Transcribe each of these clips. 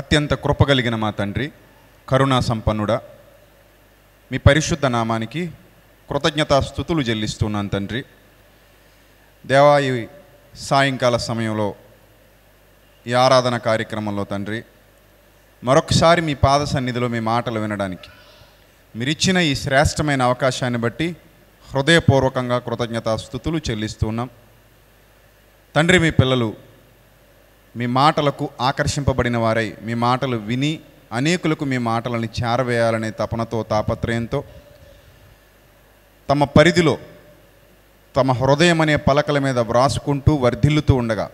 అత్యంత కృపగలిగిన మా తండ్రి కరుణా సంపన్నుడా మీ పరిశుద్ధ నామానికి కృతజ్ఞతాస్థుతులు చెల్లిస్తున్నాను తండ్రి దేవాయి సాయంకాల సమయంలో ఈ ఆరాధన కార్యక్రమంలో తండ్రి మరొకసారి మీ పాద సన్నిధిలో మీ మాటలు వినడానికి మీరిచ్చిన ఈ శ్రేష్టమైన అవకాశాన్ని బట్టి హృదయపూర్వకంగా కృతజ్ఞతాస్థుతులు చెల్లిస్తున్నాం తండ్రి మీ పిల్లలు మీ మాటలకు ఆకర్షింపబడిన వారై మీ మాటలు విని అనేకులకు మీ మాటలను చేరవేయాలనే తపనతో తాపత్రయంతో తమ పరిధిలో తమ హృదయం అనే పలకల మీద వ్రాసుకుంటూ వర్ధిల్లుతూ ఉండగా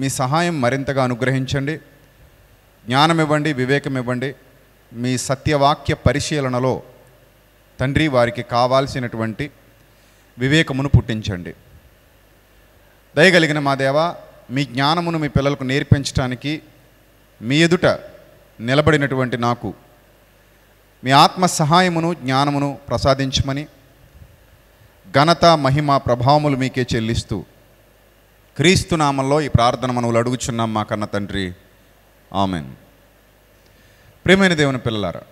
మీ సహాయం మరింతగా అనుగ్రహించండి జ్ఞానం ఇవ్వండి వివేకం ఇవ్వండి మీ సత్యవాక్య పరిశీలనలో తండ్రి వారికి కావాల్సినటువంటి వివేకమును పుట్టించండి దయగలిగిన మా దేవా మీ జ్ఞానమును మీ పిల్లలకు నేర్పించడానికి మీ ఎదుట నిలబడినటువంటి నాకు మీ ఆత్మ సహాయమును జ్ఞానమును ప్రసాదించమని ఘనత మహిమ ప్రభావములు మీకే చెల్లిస్తూ క్రీస్తునామంలో ఈ ప్రార్థన మనవులు అడుగుచున్నాం మా కన్న తండ్రి ఆమెన్ ప్రేమైన దేవుని పిల్లలారా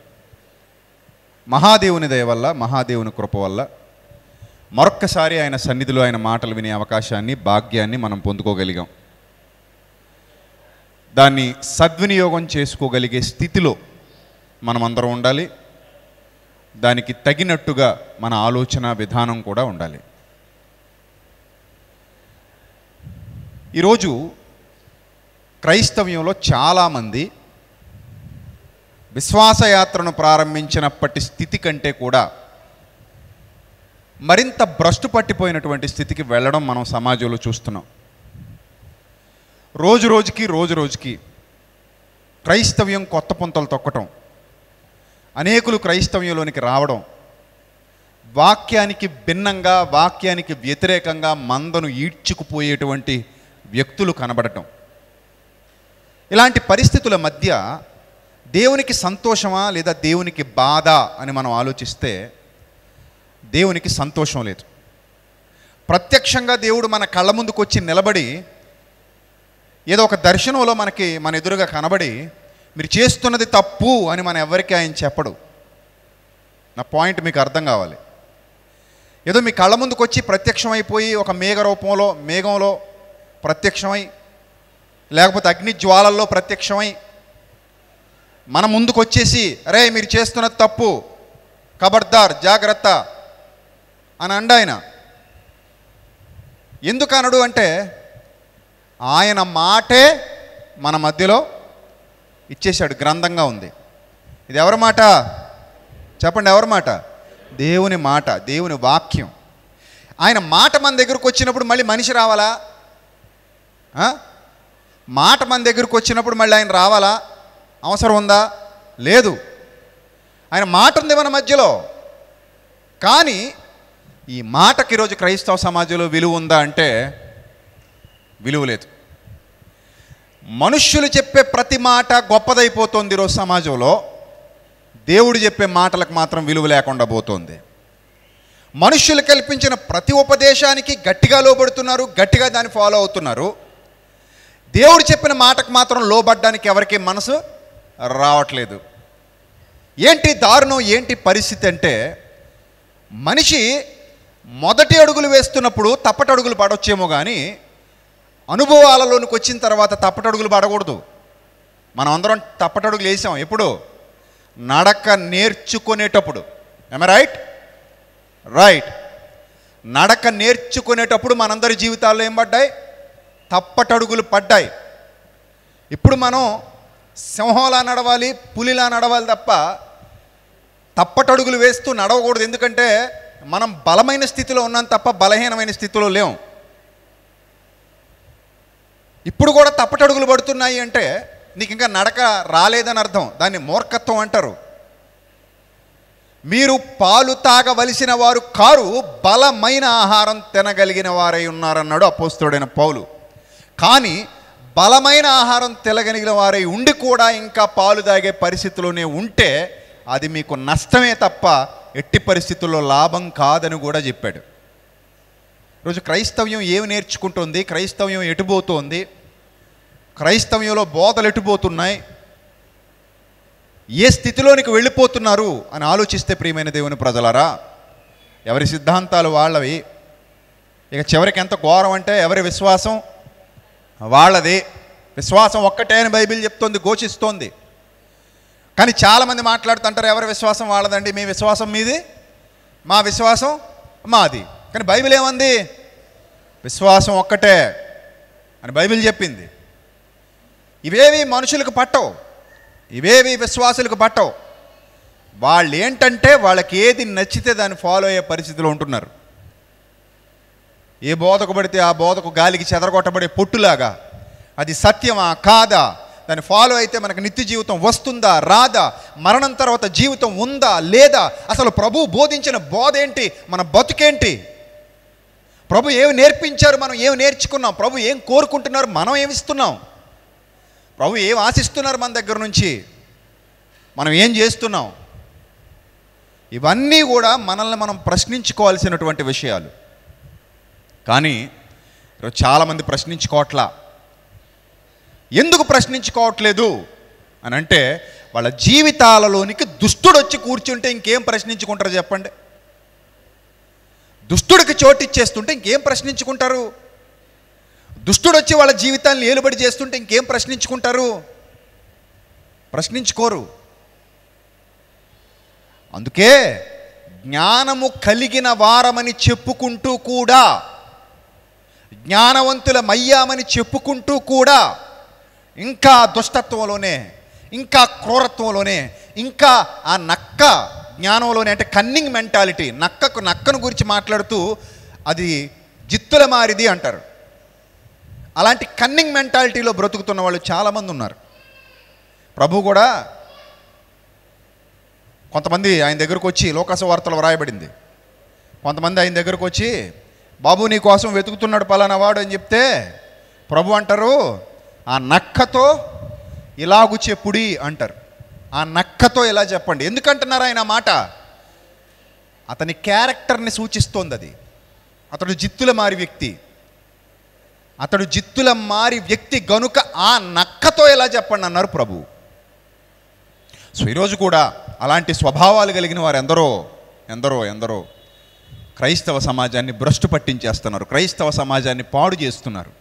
మహాదేవుని దయ వల్ల మహాదేవుని కృప వల్ల మరొక్కసారి ఆయన సన్నిధిలో ఆయన మాటలు వినే అవకాశాన్ని భాగ్యాన్ని మనం పొందుకోగలిగాం దాన్ని సద్వినియోగం చేసుకోగలిగే స్థితిలో మనమందరం ఉండాలి దానికి తగినట్టుగా మన ఆలోచన విధానం కూడా ఉండాలి ఈరోజు క్రైస్తవ్యంలో చాలామంది విశ్వాసయాత్రను ప్రారంభించినప్పటి స్థితి కంటే కూడా మరింత భ్రష్టు పట్టిపోయినటువంటి స్థితికి వెళ్ళడం మనం సమాజంలో చూస్తున్నాం రోజు రోజుకి రోజు రోజుకి క్రైస్తవ్యం కొత్త పుంతలు తొక్కటం అనేకులు క్రైస్తవ్యంలోనికి రావడం వాక్యానికి భిన్నంగా వాక్యానికి వ్యతిరేకంగా మందను ఈడ్చుకుపోయేటువంటి వ్యక్తులు కనబడటం ఇలాంటి పరిస్థితుల మధ్య దేవునికి సంతోషమా లేదా దేవునికి బాధ అని మనం ఆలోచిస్తే దేవునికి సంతోషం లేదు ప్రత్యక్షంగా దేవుడు మన కళ్ళ ముందుకు వచ్చి నిలబడి ఏదో ఒక దర్శనంలో మనకి మన ఎదురుగా కనబడి మీరు చేస్తున్నది తప్పు అని మన ఎవరికి ఆయన చెప్పడు నా పాయింట్ మీకు అర్థం కావాలి ఏదో మీ కళ్ళ ముందుకు వచ్చి ప్రత్యక్షమైపోయి ఒక మేఘ రూపంలో మేఘంలో ప్రత్యక్షమై లేకపోతే అగ్ని జ్వాలల్లో ప్రత్యక్షమై మన ముందుకు వచ్చేసి అరే మీరు చేస్తున్న తప్పు కబర్దార్ జాగ్రత్త అని అండాయన ఎందుకు అనడు అంటే ఆయన మాటే మన మధ్యలో ఇచ్చేశాడు గ్రంథంగా ఉంది ఇది ఎవరి మాట చెప్పండి ఎవరి మాట దేవుని మాట దేవుని వాక్యం ఆయన మాట మన దగ్గరకు వచ్చినప్పుడు మళ్ళీ మనిషి రావాలా మాట మన దగ్గరకు వచ్చినప్పుడు మళ్ళీ ఆయన రావాలా అవసరం ఉందా లేదు ఆయన మాట ఉంది మన మధ్యలో కానీ ఈ మాటకి ఈరోజు క్రైస్తవ సమాజంలో విలువ ఉందా అంటే విలువ లేదు మనుష్యులు చెప్పే ప్రతి మాట గొప్పదైపోతుంది ఈరోజు సమాజంలో దేవుడు చెప్పే మాటలకు మాత్రం విలువ లేకుండా పోతుంది మనుష్యులు కల్పించిన ప్రతి ఉపదేశానికి గట్టిగా లోబడుతున్నారు గట్టిగా దాన్ని ఫాలో అవుతున్నారు దేవుడు చెప్పిన మాటకు మాత్రం లోబడ్డానికి ఎవరికీ మనసు రావట్లేదు ఏంటి దారుణం ఏంటి పరిస్థితి అంటే మనిషి మొదటి అడుగులు వేస్తున్నప్పుడు తప్పటడుగులు పడొచ్చేమో కానీ అనుభవాలలోనికి వచ్చిన తర్వాత తప్పటడుగులు పడకూడదు మనం అందరం తప్పటడుగులు వేసాం ఎప్పుడు నడక నేర్చుకునేటప్పుడు ఎమ రైట్ రైట్ నడక నేర్చుకునేటప్పుడు మనందరి జీవితాల్లో ఏం పడ్డాయి తప్పటడుగులు పడ్డాయి ఇప్పుడు మనం సింహంలా నడవాలి పులిలా నడవాలి తప్ప తప్పటడుగులు వేస్తూ నడవకూడదు ఎందుకంటే మనం బలమైన స్థితిలో ఉన్నాం తప్ప బలహీనమైన స్థితిలో లేము ఇప్పుడు కూడా తప్పటడుగులు పడుతున్నాయి అంటే నీకు ఇంకా నడక రాలేదని అర్థం దాన్ని మూర్ఖత్వం అంటారు మీరు పాలు తాగవలసిన వారు కారు బలమైన ఆహారం తినగలిగిన వారై ఉన్నారన్నాడు అపోస్తుడైన పౌలు కానీ బలమైన ఆహారం తినగలిగిన వారై ఉండి కూడా ఇంకా పాలు తాగే పరిస్థితిలోనే ఉంటే అది మీకు నష్టమే తప్ప ఎట్టి పరిస్థితుల్లో లాభం కాదని కూడా చెప్పాడు ఈరోజు క్రైస్తవ్యం ఏమి నేర్చుకుంటుంది క్రైస్తవ్యం ఎటుబోతోంది క్రైస్తవ్యంలో బోధలు ఎటుపోతున్నాయి ఏ స్థితిలోనికి వెళ్ళిపోతున్నారు అని ఆలోచిస్తే ప్రియమైన దేవుని ప్రజలరా ఎవరి సిద్ధాంతాలు వాళ్ళవి ఇక చివరికి ఎంత ఘోరం అంటే ఎవరి విశ్వాసం వాళ్ళది విశ్వాసం ఒక్కటే అని బైబిల్ చెప్తోంది ఘోషిస్తోంది కానీ చాలామంది మాట్లాడుతుంటారు ఎవరి విశ్వాసం వాళ్ళదండి మీ విశ్వాసం మీది మా విశ్వాసం మాది కానీ బైబిల్ ఏమంది విశ్వాసం ఒక్కటే అని బైబిల్ చెప్పింది ఇవేవి మనుషులకు పట్టవు ఇవేవి విశ్వాసులకు పట్టవు వాళ్ళు ఏంటంటే వాళ్ళకి ఏది నచ్చితే దాన్ని ఫాలో అయ్యే పరిస్థితిలో ఉంటున్నారు ఏ బోధకు పడితే ఆ బోధకు గాలికి చెదరగొట్టబడే పొట్టులాగా అది సత్యమా కాదా దాన్ని ఫాలో అయితే మనకు నిత్య జీవితం వస్తుందా రాదా మరణం తర్వాత జీవితం ఉందా లేదా అసలు ప్రభు బోధించిన బోధ ఏంటి మన బతుకేంటి ప్రభు ఏమి నేర్పించారు మనం ఏమి నేర్చుకున్నాం ప్రభు ఏం కోరుకుంటున్నారు మనం ఏమిస్తున్నాం ప్రభు ఏం ఆశిస్తున్నారు మన దగ్గర నుంచి మనం ఏం చేస్తున్నాం ఇవన్నీ కూడా మనల్ని మనం ప్రశ్నించుకోవాల్సినటువంటి విషయాలు కానీ ఈరోజు చాలామంది ప్రశ్నించుకోవట్లా ఎందుకు ప్రశ్నించుకోవట్లేదు అని అంటే వాళ్ళ జీవితాలలోనికి దుష్టుడు వచ్చి కూర్చుంటే ఇంకేం ప్రశ్నించుకుంటారు చెప్పండి దుష్టుడికి చోటు ఇచ్చేస్తుంటే ఇంకేం ప్రశ్నించుకుంటారు దుష్టుడు వచ్చి వాళ్ళ జీవితాన్ని ఏలుబడి చేస్తుంటే ఇంకేం ప్రశ్నించుకుంటారు ప్రశ్నించుకోరు అందుకే జ్ఞానము కలిగిన వారమని చెప్పుకుంటూ కూడా జ్ఞానవంతులమయ్యామని చెప్పుకుంటూ కూడా ఇంకా దుష్టత్వంలోనే ఇంకా క్రూరత్వంలోనే ఇంకా ఆ నక్క జ్ఞానంలోనే అంటే కన్నింగ్ మెంటాలిటీ నక్కకు నక్కను గురించి మాట్లాడుతూ అది జిత్తుల మారిది అంటారు అలాంటి కన్నింగ్ మెంటాలిటీలో బ్రతుకుతున్న వాళ్ళు చాలామంది ఉన్నారు ప్రభు కూడా కొంతమంది ఆయన దగ్గరకు వచ్చి లోకస వార్తలు వ్రాయబడింది కొంతమంది ఆయన దగ్గరకు వచ్చి బాబు నీ కోసం వెతుకుతున్నాడు పలానా వాడు అని చెప్తే ప్రభు అంటారు ఆ నక్కతో ఇలాగు చెప్పుడి అంటారు ఆ నక్కతో ఎలా చెప్పండి ఎందుకంటున్నారు ఆయన మాట అతని క్యారెక్టర్ని సూచిస్తోంది అది అతడు జిత్తుల మారి వ్యక్తి అతడు జిత్తుల మారి వ్యక్తి గనుక ఆ నక్కతో ఎలా చెప్పండి అన్నారు ప్రభు సో ఈరోజు కూడా అలాంటి స్వభావాలు కలిగిన వారు ఎందరో ఎందరో ఎందరో క్రైస్తవ సమాజాన్ని భ్రష్టు పట్టించేస్తున్నారు క్రైస్తవ సమాజాన్ని పాడు చేస్తున్నారు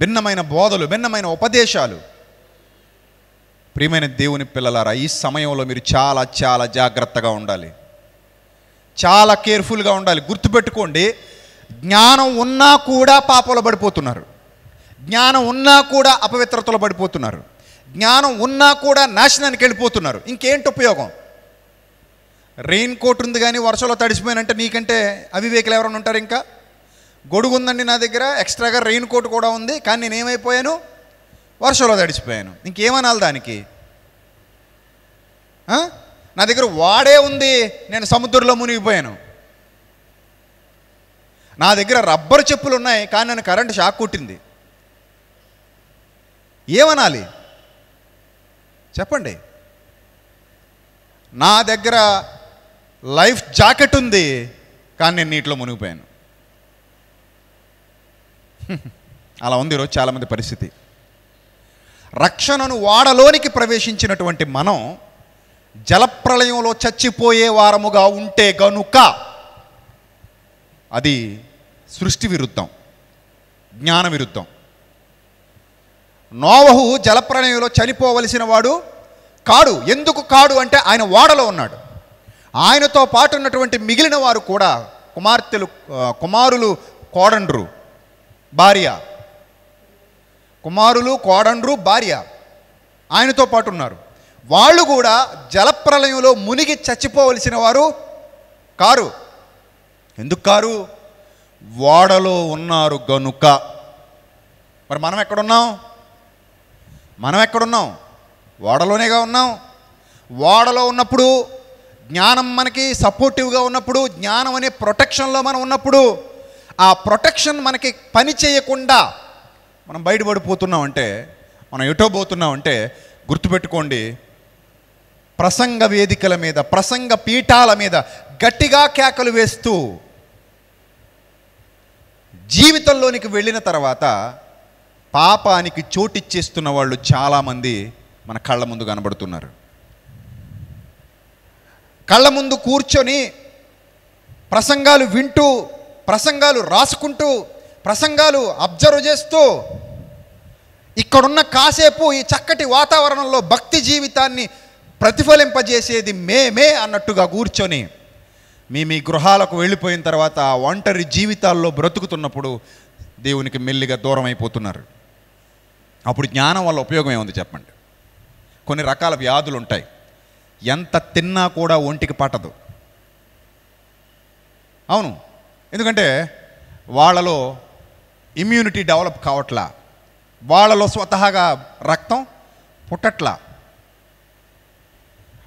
భిన్నమైన బోధలు భిన్నమైన ఉపదేశాలు ప్రియమైన దేవుని పిల్లలారా ఈ సమయంలో మీరు చాలా చాలా జాగ్రత్తగా ఉండాలి చాలా కేర్ఫుల్గా ఉండాలి గుర్తుపెట్టుకోండి జ్ఞానం ఉన్నా కూడా పాపలు పడిపోతున్నారు జ్ఞానం ఉన్నా కూడా అపవిత్రతలో పడిపోతున్నారు జ్ఞానం ఉన్నా కూడా నాశనానికి వెళ్ళిపోతున్నారు ఇంకేంటి ఉపయోగం రెయిన్ కోట్ ఉంది కానీ వర్షంలో తడిసిపోయినంటే నీకంటే అవివేకులు ఎవరైనా ఉంటారు ఇంకా గొడుగు ఉందండి నా దగ్గర ఎక్స్ట్రాగా రెయిన్ కోట్ కూడా ఉంది కానీ నేనేమైపోయాను వర్షంలో తడిచిపోయాను ఇంకేమనాలి దానికి నా దగ్గర వాడే ఉంది నేను సముద్రంలో మునిగిపోయాను నా దగ్గర రబ్బర్ చెప్పులు ఉన్నాయి కానీ నన్ను కరెంట్ షాక్ కొట్టింది ఏమనాలి చెప్పండి నా దగ్గర లైఫ్ జాకెట్ ఉంది కానీ నేను నీటిలో మునిగిపోయాను అలా ఉంది ఈరోజు చాలామంది పరిస్థితి రక్షణను వాడలోనికి ప్రవేశించినటువంటి మనం జలప్రలయంలో చచ్చిపోయే వారముగా ఉంటే గనుక అది సృష్టి విరుద్ధం జ్ఞాన విరుద్ధం నోవహు జలప్రలయంలో చనిపోవలసిన వాడు కాడు ఎందుకు కాడు అంటే ఆయన ఓడలో ఉన్నాడు ఆయనతో పాటు ఉన్నటువంటి మిగిలిన వారు కూడా కుమార్తెలు కుమారులు కోడండ్రు భార్య కుమారులు కోడండ్రు భార్య ఆయనతో పాటు ఉన్నారు వాళ్ళు కూడా జలప్రలయంలో మునిగి చచ్చిపోవలసిన వారు కారు ఎందుకు కారు ఓడలో ఉన్నారు గనుక మరి మనం ఎక్కడున్నాం మనం ఎక్కడున్నాం ఓడలోనేగా ఉన్నాం ఓడలో ఉన్నప్పుడు జ్ఞానం మనకి సపోర్టివ్గా ఉన్నప్పుడు జ్ఞానం అనే ప్రొటెక్షన్లో మనం ఉన్నప్పుడు ఆ ప్రొటెక్షన్ మనకి పని చేయకుండా మనం బయటపడిపోతున్నామంటే మనం ఎటో పోతున్నామంటే గుర్తుపెట్టుకోండి ప్రసంగ వేదికల మీద ప్రసంగ పీఠాల మీద గట్టిగా కేకలు వేస్తూ జీవితంలోనికి వెళ్ళిన తర్వాత పాపానికి చోటిచ్చేస్తున్న వాళ్ళు చాలామంది మన కళ్ళ ముందు కనబడుతున్నారు కళ్ళ ముందు కూర్చొని ప్రసంగాలు వింటూ ప్రసంగాలు రాసుకుంటూ ప్రసంగాలు అబ్జర్వ్ చేస్తూ ఇక్కడున్న కాసేపు ఈ చక్కటి వాతావరణంలో భక్తి జీవితాన్ని ప్రతిఫలింపజేసేది మేమే అన్నట్టుగా కూర్చొని మీ మీ గృహాలకు వెళ్ళిపోయిన తర్వాత ఆ ఒంటరి జీవితాల్లో బ్రతుకుతున్నప్పుడు దేవునికి మెల్లిగా దూరం అయిపోతున్నారు అప్పుడు జ్ఞానం వల్ల ఉపయోగం ఏముంది చెప్పండి కొన్ని రకాల వ్యాధులు ఉంటాయి ఎంత తిన్నా కూడా ఒంటికి పట్టదు అవును ఎందుకంటే వాళ్ళలో ఇమ్యూనిటీ డెవలప్ కావట్లా వాళ్ళలో స్వతహాగా రక్తం పుట్టట్లా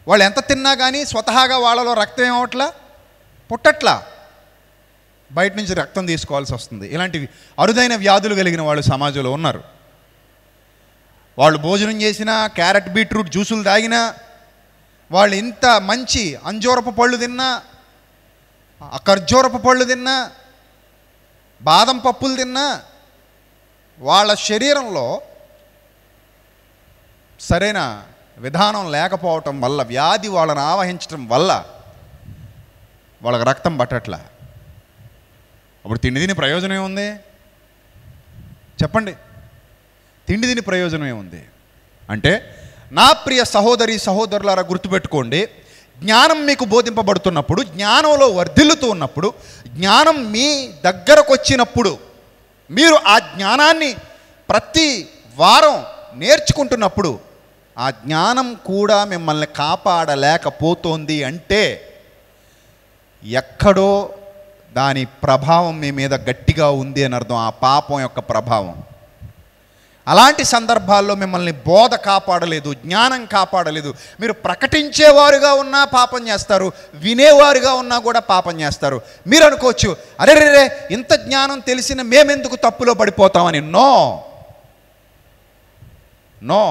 వాళ్ళు ఎంత తిన్నా కానీ స్వతహాగా వాళ్ళలో రక్తం ఏమవట్లా పుట్టట్లా బయట నుంచి రక్తం తీసుకోవాల్సి వస్తుంది ఇలాంటివి అరుదైన వ్యాధులు కలిగిన వాళ్ళు సమాజంలో ఉన్నారు వాళ్ళు భోజనం చేసినా క్యారెట్ బీట్రూట్ జ్యూసులు తాగినా వాళ్ళు ఇంత మంచి అంజూరపు పళ్ళు తిన్నా ఖర్జూరపు పళ్ళు తిన్నా బాదం పప్పులు తిన్నా వాళ్ళ శరీరంలో సరైన విధానం లేకపోవటం వల్ల వ్యాధి వాళ్ళని ఆవహించటం వల్ల వాళ్ళకి రక్తం పట్టట్లా అప్పుడు తిండి తిని ప్రయోజనం ఏముంది చెప్పండి తిండి తిని ప్రయోజనం ఏముంది అంటే నా ప్రియ సహోదరి సహోదరులారా గుర్తుపెట్టుకోండి జ్ఞానం మీకు బోధింపబడుతున్నప్పుడు జ్ఞానంలో వర్ధిల్లుతూ ఉన్నప్పుడు జ్ఞానం మీ దగ్గరకు వచ్చినప్పుడు మీరు ఆ జ్ఞానాన్ని ప్రతి వారం నేర్చుకుంటున్నప్పుడు ఆ జ్ఞానం కూడా మిమ్మల్ని కాపాడలేకపోతోంది అంటే ఎక్కడో దాని ప్రభావం మీ మీద గట్టిగా ఉంది అని అర్థం ఆ పాపం యొక్క ప్రభావం అలాంటి సందర్భాల్లో మిమ్మల్ని బోధ కాపాడలేదు జ్ఞానం కాపాడలేదు మీరు ప్రకటించేవారుగా ఉన్నా పాపం చేస్తారు వినేవారుగా ఉన్నా కూడా పాపం చేస్తారు మీరు అనుకోవచ్చు అరే రే ఇంత జ్ఞానం తెలిసిన మేమెందుకు తప్పులో పడిపోతామని నో నో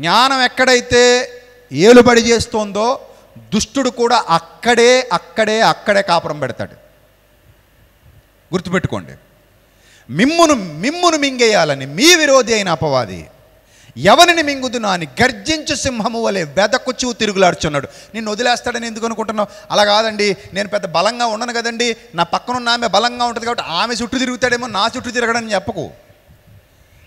జ్ఞానం ఎక్కడైతే ఏలుబడి చేస్తోందో దుష్టుడు కూడా అక్కడే అక్కడే అక్కడే కాపురం పెడతాడు గుర్తుపెట్టుకోండి మిమ్మును మిమ్మును మింగేయాలని మీ విరోధి అయిన అపవాది ఎవరిని మింగుదునా అని గర్జించు సింహము వలె వెదకొచ్చు తిరుగులాడుచున్నాడు నిన్ను వదిలేస్తాడని ఎందుకు అనుకుంటున్నావు అలా కాదండి నేను పెద్ద బలంగా ఉండను కదండి నా పక్కనున్న ఆమె బలంగా ఉంటుంది కాబట్టి ఆమె చుట్టూ తిరుగుతాడేమో నా చుట్టూ తిరగడని చెప్పకు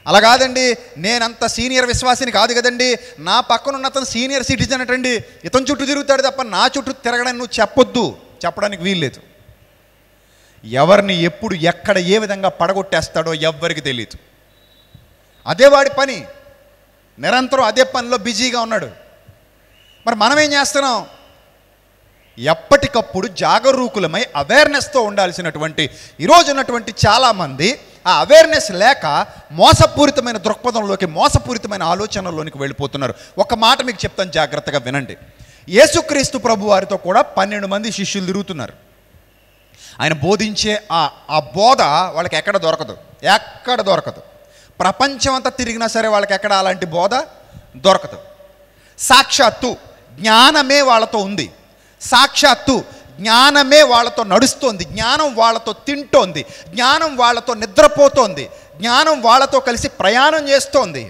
అలా కాదండి నేనంత సీనియర్ విశ్వాసిని కాదు కదండి నా పక్కనున్న అతను సీనియర్ సిటిజన్ అటండి ఇతను చుట్టూ తిరుగుతాడు తప్ప నా చుట్టూ తిరగడం నువ్వు చెప్పొద్దు చెప్పడానికి వీల్లేదు ఎవరిని ఎప్పుడు ఎక్కడ ఏ విధంగా పడగొట్టేస్తాడో ఎవ్వరికి తెలియదు అదే వాడి పని నిరంతరం అదే పనిలో బిజీగా ఉన్నాడు మరి మనం ఏం చేస్తున్నాం ఎప్పటికప్పుడు జాగరూకులమై అవేర్నెస్తో ఉండాల్సినటువంటి ఈరోజు ఉన్నటువంటి చాలామంది ఆ అవేర్నెస్ లేక మోసపూరితమైన దృక్పథంలోకి మోసపూరితమైన ఆలోచనలోనికి వెళ్ళిపోతున్నారు ఒక మాట మీకు చెప్తాను జాగ్రత్తగా వినండి యేసుక్రీస్తు ప్రభు వారితో కూడా పన్నెండు మంది శిష్యులు తిరుగుతున్నారు ఆయన బోధించే ఆ బోధ వాళ్ళకి ఎక్కడ దొరకదు ఎక్కడ దొరకదు ప్రపంచం అంతా తిరిగినా సరే వాళ్ళకి ఎక్కడ అలాంటి బోధ దొరకదు సాక్షాత్తు జ్ఞానమే వాళ్ళతో ఉంది సాక్షాత్తు జ్ఞానమే వాళ్ళతో నడుస్తోంది జ్ఞానం వాళ్ళతో తింటోంది జ్ఞానం వాళ్ళతో నిద్రపోతోంది జ్ఞానం వాళ్ళతో కలిసి ప్రయాణం చేస్తోంది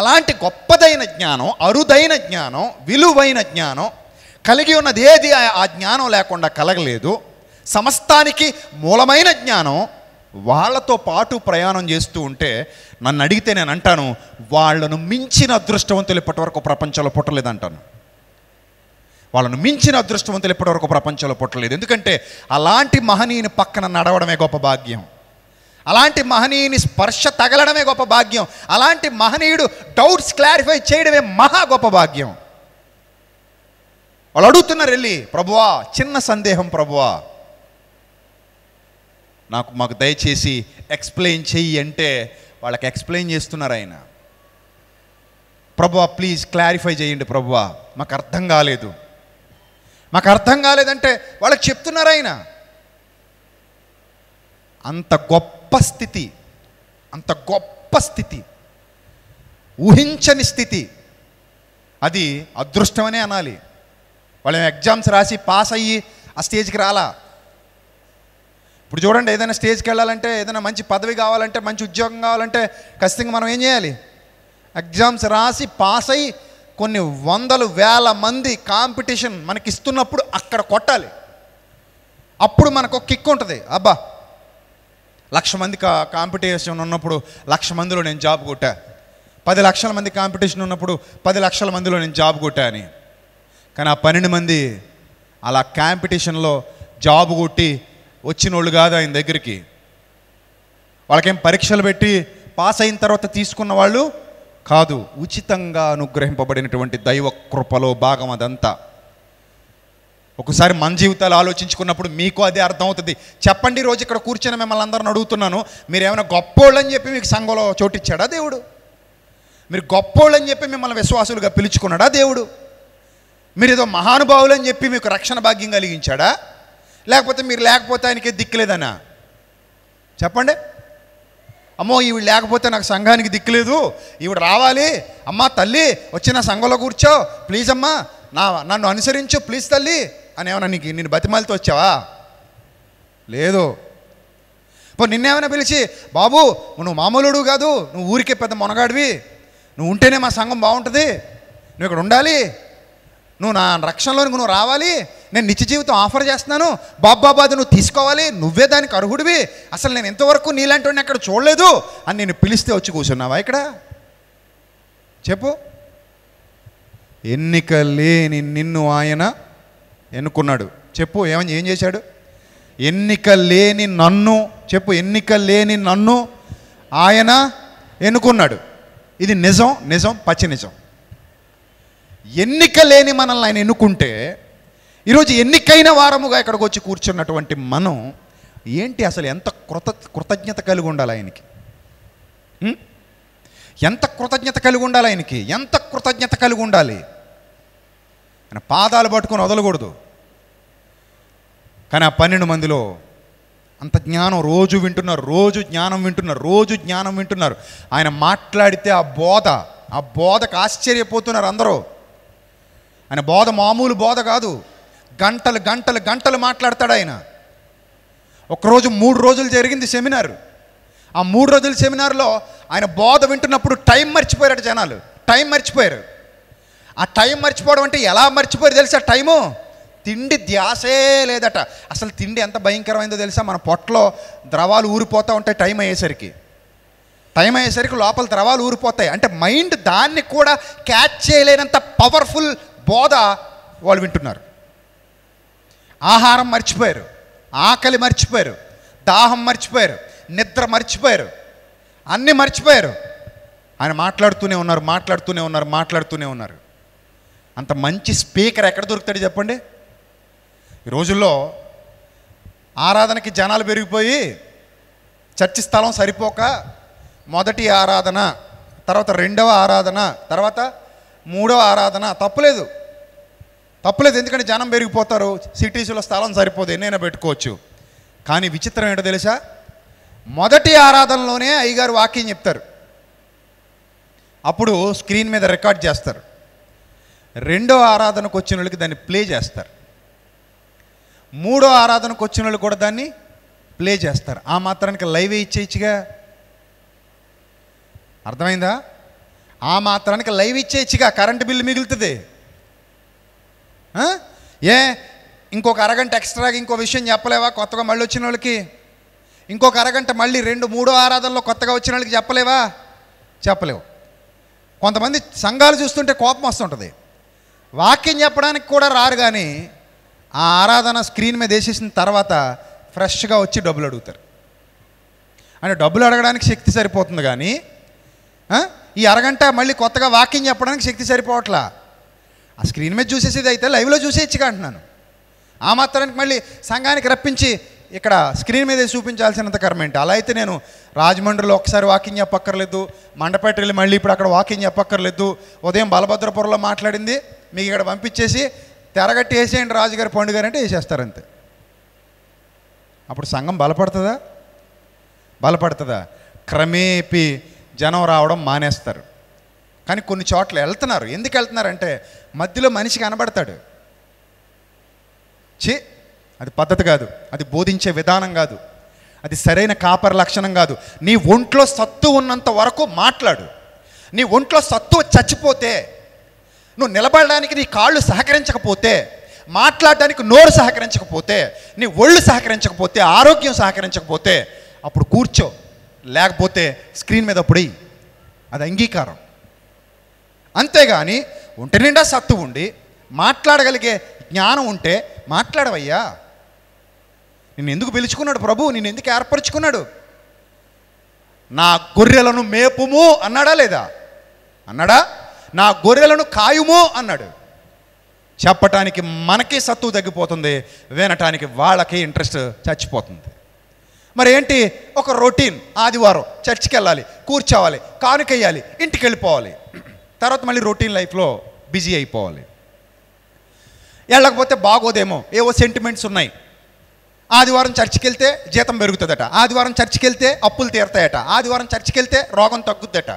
అలాంటి గొప్పదైన జ్ఞానం అరుదైన జ్ఞానం విలువైన జ్ఞానం కలిగి ఉన్నది ఏది ఆ జ్ఞానం లేకుండా కలగలేదు సమస్తానికి మూలమైన జ్ఞానం వాళ్లతో పాటు ప్రయాణం చేస్తూ ఉంటే నన్ను అడిగితే నేను అంటాను వాళ్లను మించిన అదృష్టవంతులు ఇప్పటి వరకు ప్రపంచంలో పుట్టలేదంటాను వాళ్ళను మించిన అదృష్టవంతులు ఇప్పటి వరకు ప్రపంచంలో పుట్టలేదు ఎందుకంటే అలాంటి మహనీయుని పక్కన నడవడమే గొప్ప భాగ్యం అలాంటి మహనీయుని స్పర్శ తగలడమే గొప్ప భాగ్యం అలాంటి మహనీయుడు డౌట్స్ క్లారిఫై చేయడమే మహా గొప్ప భాగ్యం వాళ్ళు అడుగుతున్నారు వెళ్ళి ప్రభువా చిన్న సందేహం ప్రభువా నాకు మాకు దయచేసి ఎక్స్ప్లెయిన్ చెయ్యి అంటే వాళ్ళకి ఎక్స్ప్లెయిన్ చేస్తున్నారు ఆయన ప్రభువా ప్లీజ్ క్లారిఫై చేయండి ప్రభువా మాకు అర్థం కాలేదు మాకు అర్థం కాలేదంటే వాళ్ళకి చెప్తున్నారు ఆయన అంత గొప్ప స్థితి అంత గొప్ప స్థితి ఊహించని స్థితి అది అదృష్టమనే అనాలి వాళ్ళు ఎగ్జామ్స్ రాసి పాస్ అయ్యి ఆ స్టేజ్కి రాలా ఇప్పుడు చూడండి ఏదైనా స్టేజ్కి వెళ్ళాలంటే ఏదైనా మంచి పదవి కావాలంటే మంచి ఉద్యోగం కావాలంటే ఖచ్చితంగా మనం ఏం చేయాలి ఎగ్జామ్స్ రాసి పాస్ అయ్యి కొన్ని వందలు వేల మంది కాంపిటీషన్ మనకి ఇస్తున్నప్పుడు అక్కడ కొట్టాలి అప్పుడు మనకు ఒక కిక్ ఉంటుంది అబ్బా లక్ష మంది కా కాంపిటీషన్ ఉన్నప్పుడు లక్ష మందిలో నేను జాబ్ కొట్టా పది లక్షల మంది కాంపిటీషన్ ఉన్నప్పుడు పది లక్షల మందిలో నేను జాబ్ కొట్టా అని కానీ ఆ పన్నెండు మంది అలా కాంపిటీషన్లో జాబ్ కొట్టి వచ్చిన వాళ్ళు కాదు ఆయన దగ్గరికి వాళ్ళకేం పరీక్షలు పెట్టి పాస్ అయిన తర్వాత తీసుకున్న వాళ్ళు కాదు ఉచితంగా అనుగ్రహింపబడినటువంటి దైవ కృపలో భాగం అదంతా ఒకసారి మన జీవితాలు ఆలోచించుకున్నప్పుడు మీకు అదే అర్థమవుతుంది చెప్పండి రోజు ఇక్కడ కూర్చొని మిమ్మల్ని అందరిని అడుగుతున్నాను మీరు ఏమైనా గొప్పోళ్ళని చెప్పి మీకు సంఘంలో చోటిచ్చాడా దేవుడు మీరు గొప్పోళ్ళని చెప్పి మిమ్మల్ని విశ్వాసులుగా పిలుచుకున్నాడా దేవుడు మీరు ఏదో మహానుభావులు అని చెప్పి మీకు రక్షణ భాగ్యం కలిగించాడా లేకపోతే మీరు లేకపోతే ఆయనకే దిక్కులేదనా చెప్పండి అమ్మో ఈవిడ లేకపోతే నాకు సంఘానికి దిక్కులేదు ఈవిడ రావాలి అమ్మా తల్లి వచ్చిన సంఘంలో కూర్చో ప్లీజ్ అమ్మా నా నన్ను అనుసరించు ప్లీజ్ తల్లి అని ఏమన్నా నీకు నేను బతిమాలతో వచ్చావా లేదు ఇప్పుడు నిన్నేమైనా పిలిచి బాబు నువ్వు మామూలుడు కాదు నువ్వు ఊరికే పెద్ద మొనగాడివి నువ్వు ఉంటేనే మా సంఘం బాగుంటుంది నువ్వు ఇక్కడ ఉండాలి నువ్వు నా రక్షణలోనికి నువ్వు రావాలి నేను నిత్య జీవితం ఆఫర్ చేస్తున్నాను బాబాబాద్ నువ్వు తీసుకోవాలి నువ్వే దానికి అర్హుడివి అసలు నేను ఇంతవరకు నీలాంటి వాడిని అక్కడ చూడలేదు అని నేను పిలిస్తే వచ్చి కూర్చున్నావా ఇక్కడ చెప్పు ఎన్నిక లేని నిన్ను ఆయన ఎన్నుకున్నాడు చెప్పు ఏమని ఏం చేశాడు ఎన్నిక లేని నన్ను చెప్పు ఎన్నిక లేని నన్ను ఆయన ఎన్నుకున్నాడు ఇది నిజం నిజం పచ్చి నిజం ఎన్నిక లేని మనల్ని ఆయన ఎన్నుకుంటే ఈరోజు ఎన్నికైన వారముగా ఇక్కడికి వచ్చి కూర్చున్నటువంటి మనం ఏంటి అసలు ఎంత కృత కృతజ్ఞత కలిగి ఉండాలి ఆయనకి ఎంత కృతజ్ఞత కలిగి ఉండాలి ఆయనకి ఎంత కృతజ్ఞత కలిగి ఉండాలి ఆయన పాదాలు పట్టుకొని వదలకూడదు కానీ ఆ పన్నెండు మందిలో అంత జ్ఞానం రోజు వింటున్నారు రోజు జ్ఞానం వింటున్నారు రోజు జ్ఞానం వింటున్నారు ఆయన మాట్లాడితే ఆ బోధ ఆ బోధకు ఆశ్చర్యపోతున్నారు అందరూ ఆయన బోధ మామూలు బోధ కాదు గంటలు గంటలు గంటలు మాట్లాడతాడు ఆయన ఒకరోజు మూడు రోజులు జరిగింది సెమినార్ ఆ మూడు రోజుల సెమినార్లో ఆయన బోధ వింటున్నప్పుడు టైం మర్చిపోయారట జనాలు టైం మర్చిపోయారు ఆ టైం మర్చిపోవడం అంటే ఎలా మర్చిపోయారు తెలుసా టైము తిండి ధ్యాసే లేదట అసలు తిండి ఎంత భయంకరమైందో తెలుసా మన పొట్టలో ద్రవాలు ఊరిపోతూ ఉంటాయి టైం అయ్యేసరికి టైం అయ్యేసరికి లోపల ద్రవాలు ఊరిపోతాయి అంటే మైండ్ దాన్ని కూడా క్యాచ్ చేయలేనంత పవర్ఫుల్ బోధ వాళ్ళు వింటున్నారు ఆహారం మర్చిపోయారు ఆకలి మర్చిపోయారు దాహం మర్చిపోయారు నిద్ర మర్చిపోయారు అన్నీ మర్చిపోయారు ఆయన మాట్లాడుతూనే ఉన్నారు మాట్లాడుతూనే ఉన్నారు మాట్లాడుతూనే ఉన్నారు అంత మంచి స్పీకర్ ఎక్కడ దొరుకుతాడు చెప్పండి ఈ రోజుల్లో ఆరాధనకి జనాలు పెరిగిపోయి చర్చి స్థలం సరిపోక మొదటి ఆరాధన తర్వాత రెండవ ఆరాధన తర్వాత మూడవ ఆరాధన తప్పలేదు తప్పలేదు ఎందుకంటే జనం పెరిగిపోతారు సిటీస్లో స్థలం సరిపోదు ఎన్నైనా పెట్టుకోవచ్చు కానీ విచిత్రం ఏంటో తెలుసా మొదటి ఆరాధనలోనే అయ్యగారు వాక్యం చెప్తారు అప్పుడు స్క్రీన్ మీద రికార్డ్ చేస్తారు రెండో ఆరాధనకు వచ్చిన వాళ్ళకి దాన్ని ప్లే చేస్తారు మూడో ఆరాధనకు వచ్చిన వాళ్ళు కూడా దాన్ని ప్లే చేస్తారు ఆ మాత్రానికి లైవ్ ఇచ్చేయచ్చుగా అర్థమైందా ఆ మాత్రానికి లైవ్ ఇచ్చేయచ్చుగా కరెంటు బిల్లు మిగులుతుంది ఏ ఇంకొక అరగంట ఎక్స్ట్రాగా ఇంకో విషయం చెప్పలేవా కొత్తగా మళ్ళీ వచ్చిన వాళ్ళకి ఇంకొక అరగంట మళ్ళీ రెండు మూడో ఆరాధనలో కొత్తగా వచ్చిన వాళ్ళకి చెప్పలేవా చెప్పలేవు కొంతమంది సంఘాలు చూస్తుంటే కోపం వస్తుంటుంది వాక్యం చెప్పడానికి కూడా రారు కానీ ఆ ఆరాధన స్క్రీన్ మీద వేసేసిన తర్వాత ఫ్రెష్గా వచ్చి డబ్బులు అడుగుతారు అంటే డబ్బులు అడగడానికి శక్తి సరిపోతుంది కానీ ఈ అరగంట మళ్ళీ కొత్తగా వాకింగ్ చెప్పడానికి శక్తి సరిపోవట్లా ఆ స్క్రీన్ మీద చూసేసేది అయితే లైవ్లో చూసేయచ్చుగా అంటున్నాను ఆ మాత్రానికి మళ్ళీ సంఘానికి రప్పించి ఇక్కడ స్క్రీన్ మీద చూపించాల్సినంత కర్మ ఏంటి అలా అయితే నేను రాజమండ్రిలో ఒకసారి వాకింగ్ చెప్పక్కర్లేదు మండపేట వెళ్ళి మళ్ళీ ఇప్పుడు అక్కడ వాకింగ్ చెప్పక్కర్లేదు ఉదయం బలభద్రపురంలో మాట్లాడింది మీకు ఇక్కడ పంపించేసి తెరగట్టి వేసేయండి రాజుగారి పండుగ అంటే వేసేస్తారంతే అప్పుడు సంఘం బలపడుతుందా బలపడుతుందా క్రమేపీ జనం రావడం మానేస్తారు కానీ కొన్ని చోట్ల వెళ్తున్నారు ఎందుకు వెళ్తున్నారంటే మధ్యలో మనిషి కనబడతాడు చే అది పద్ధతి కాదు అది బోధించే విధానం కాదు అది సరైన కాపర లక్షణం కాదు నీ ఒంట్లో సత్తు ఉన్నంత వరకు మాట్లాడు నీ ఒంట్లో సత్తు చచ్చిపోతే నువ్వు నిలబడడానికి నీ కాళ్ళు సహకరించకపోతే మాట్లాడడానికి నోరు సహకరించకపోతే నీ ఒళ్ళు సహకరించకపోతే ఆరోగ్యం సహకరించకపోతే అప్పుడు కూర్చో లేకపోతే స్క్రీన్ మీద అప్పుడు అది అంగీకారం అంతేగాని ఒంటి నిండా సత్తు ఉండి మాట్లాడగలిగే జ్ఞానం ఉంటే మాట్లాడవయ్యా నిన్ను ఎందుకు పిలుచుకున్నాడు ప్రభు నిన్ను ఎందుకు ఏర్పరచుకున్నాడు నా గొర్రెలను మేపుము అన్నాడా లేదా అన్నాడా నా గొర్రెలను కాయుము అన్నాడు చెప్పటానికి మనకి సత్తు తగ్గిపోతుంది వినటానికి వాళ్ళకి ఇంట్రెస్ట్ చచ్చిపోతుంది మరి ఏంటి ఒక రొటీన్ ఆదివారం చర్చికి వెళ్ళాలి కూర్చోవాలి కానుకెయ్యాలి ఇంటికి వెళ్ళిపోవాలి తర్వాత మళ్ళీ రొటీన్ లైఫ్లో బిజీ అయిపోవాలి వెళ్ళకపోతే బాగోదేమో ఏవో సెంటిమెంట్స్ ఉన్నాయి ఆదివారం చర్చికి వెళ్తే జీతం పెరుగుతుందట ఆదివారం చర్చికి వెళ్తే అప్పులు తీరుతాయట ఆదివారం చర్చికి వెళ్తే రోగం తగ్గుద్దట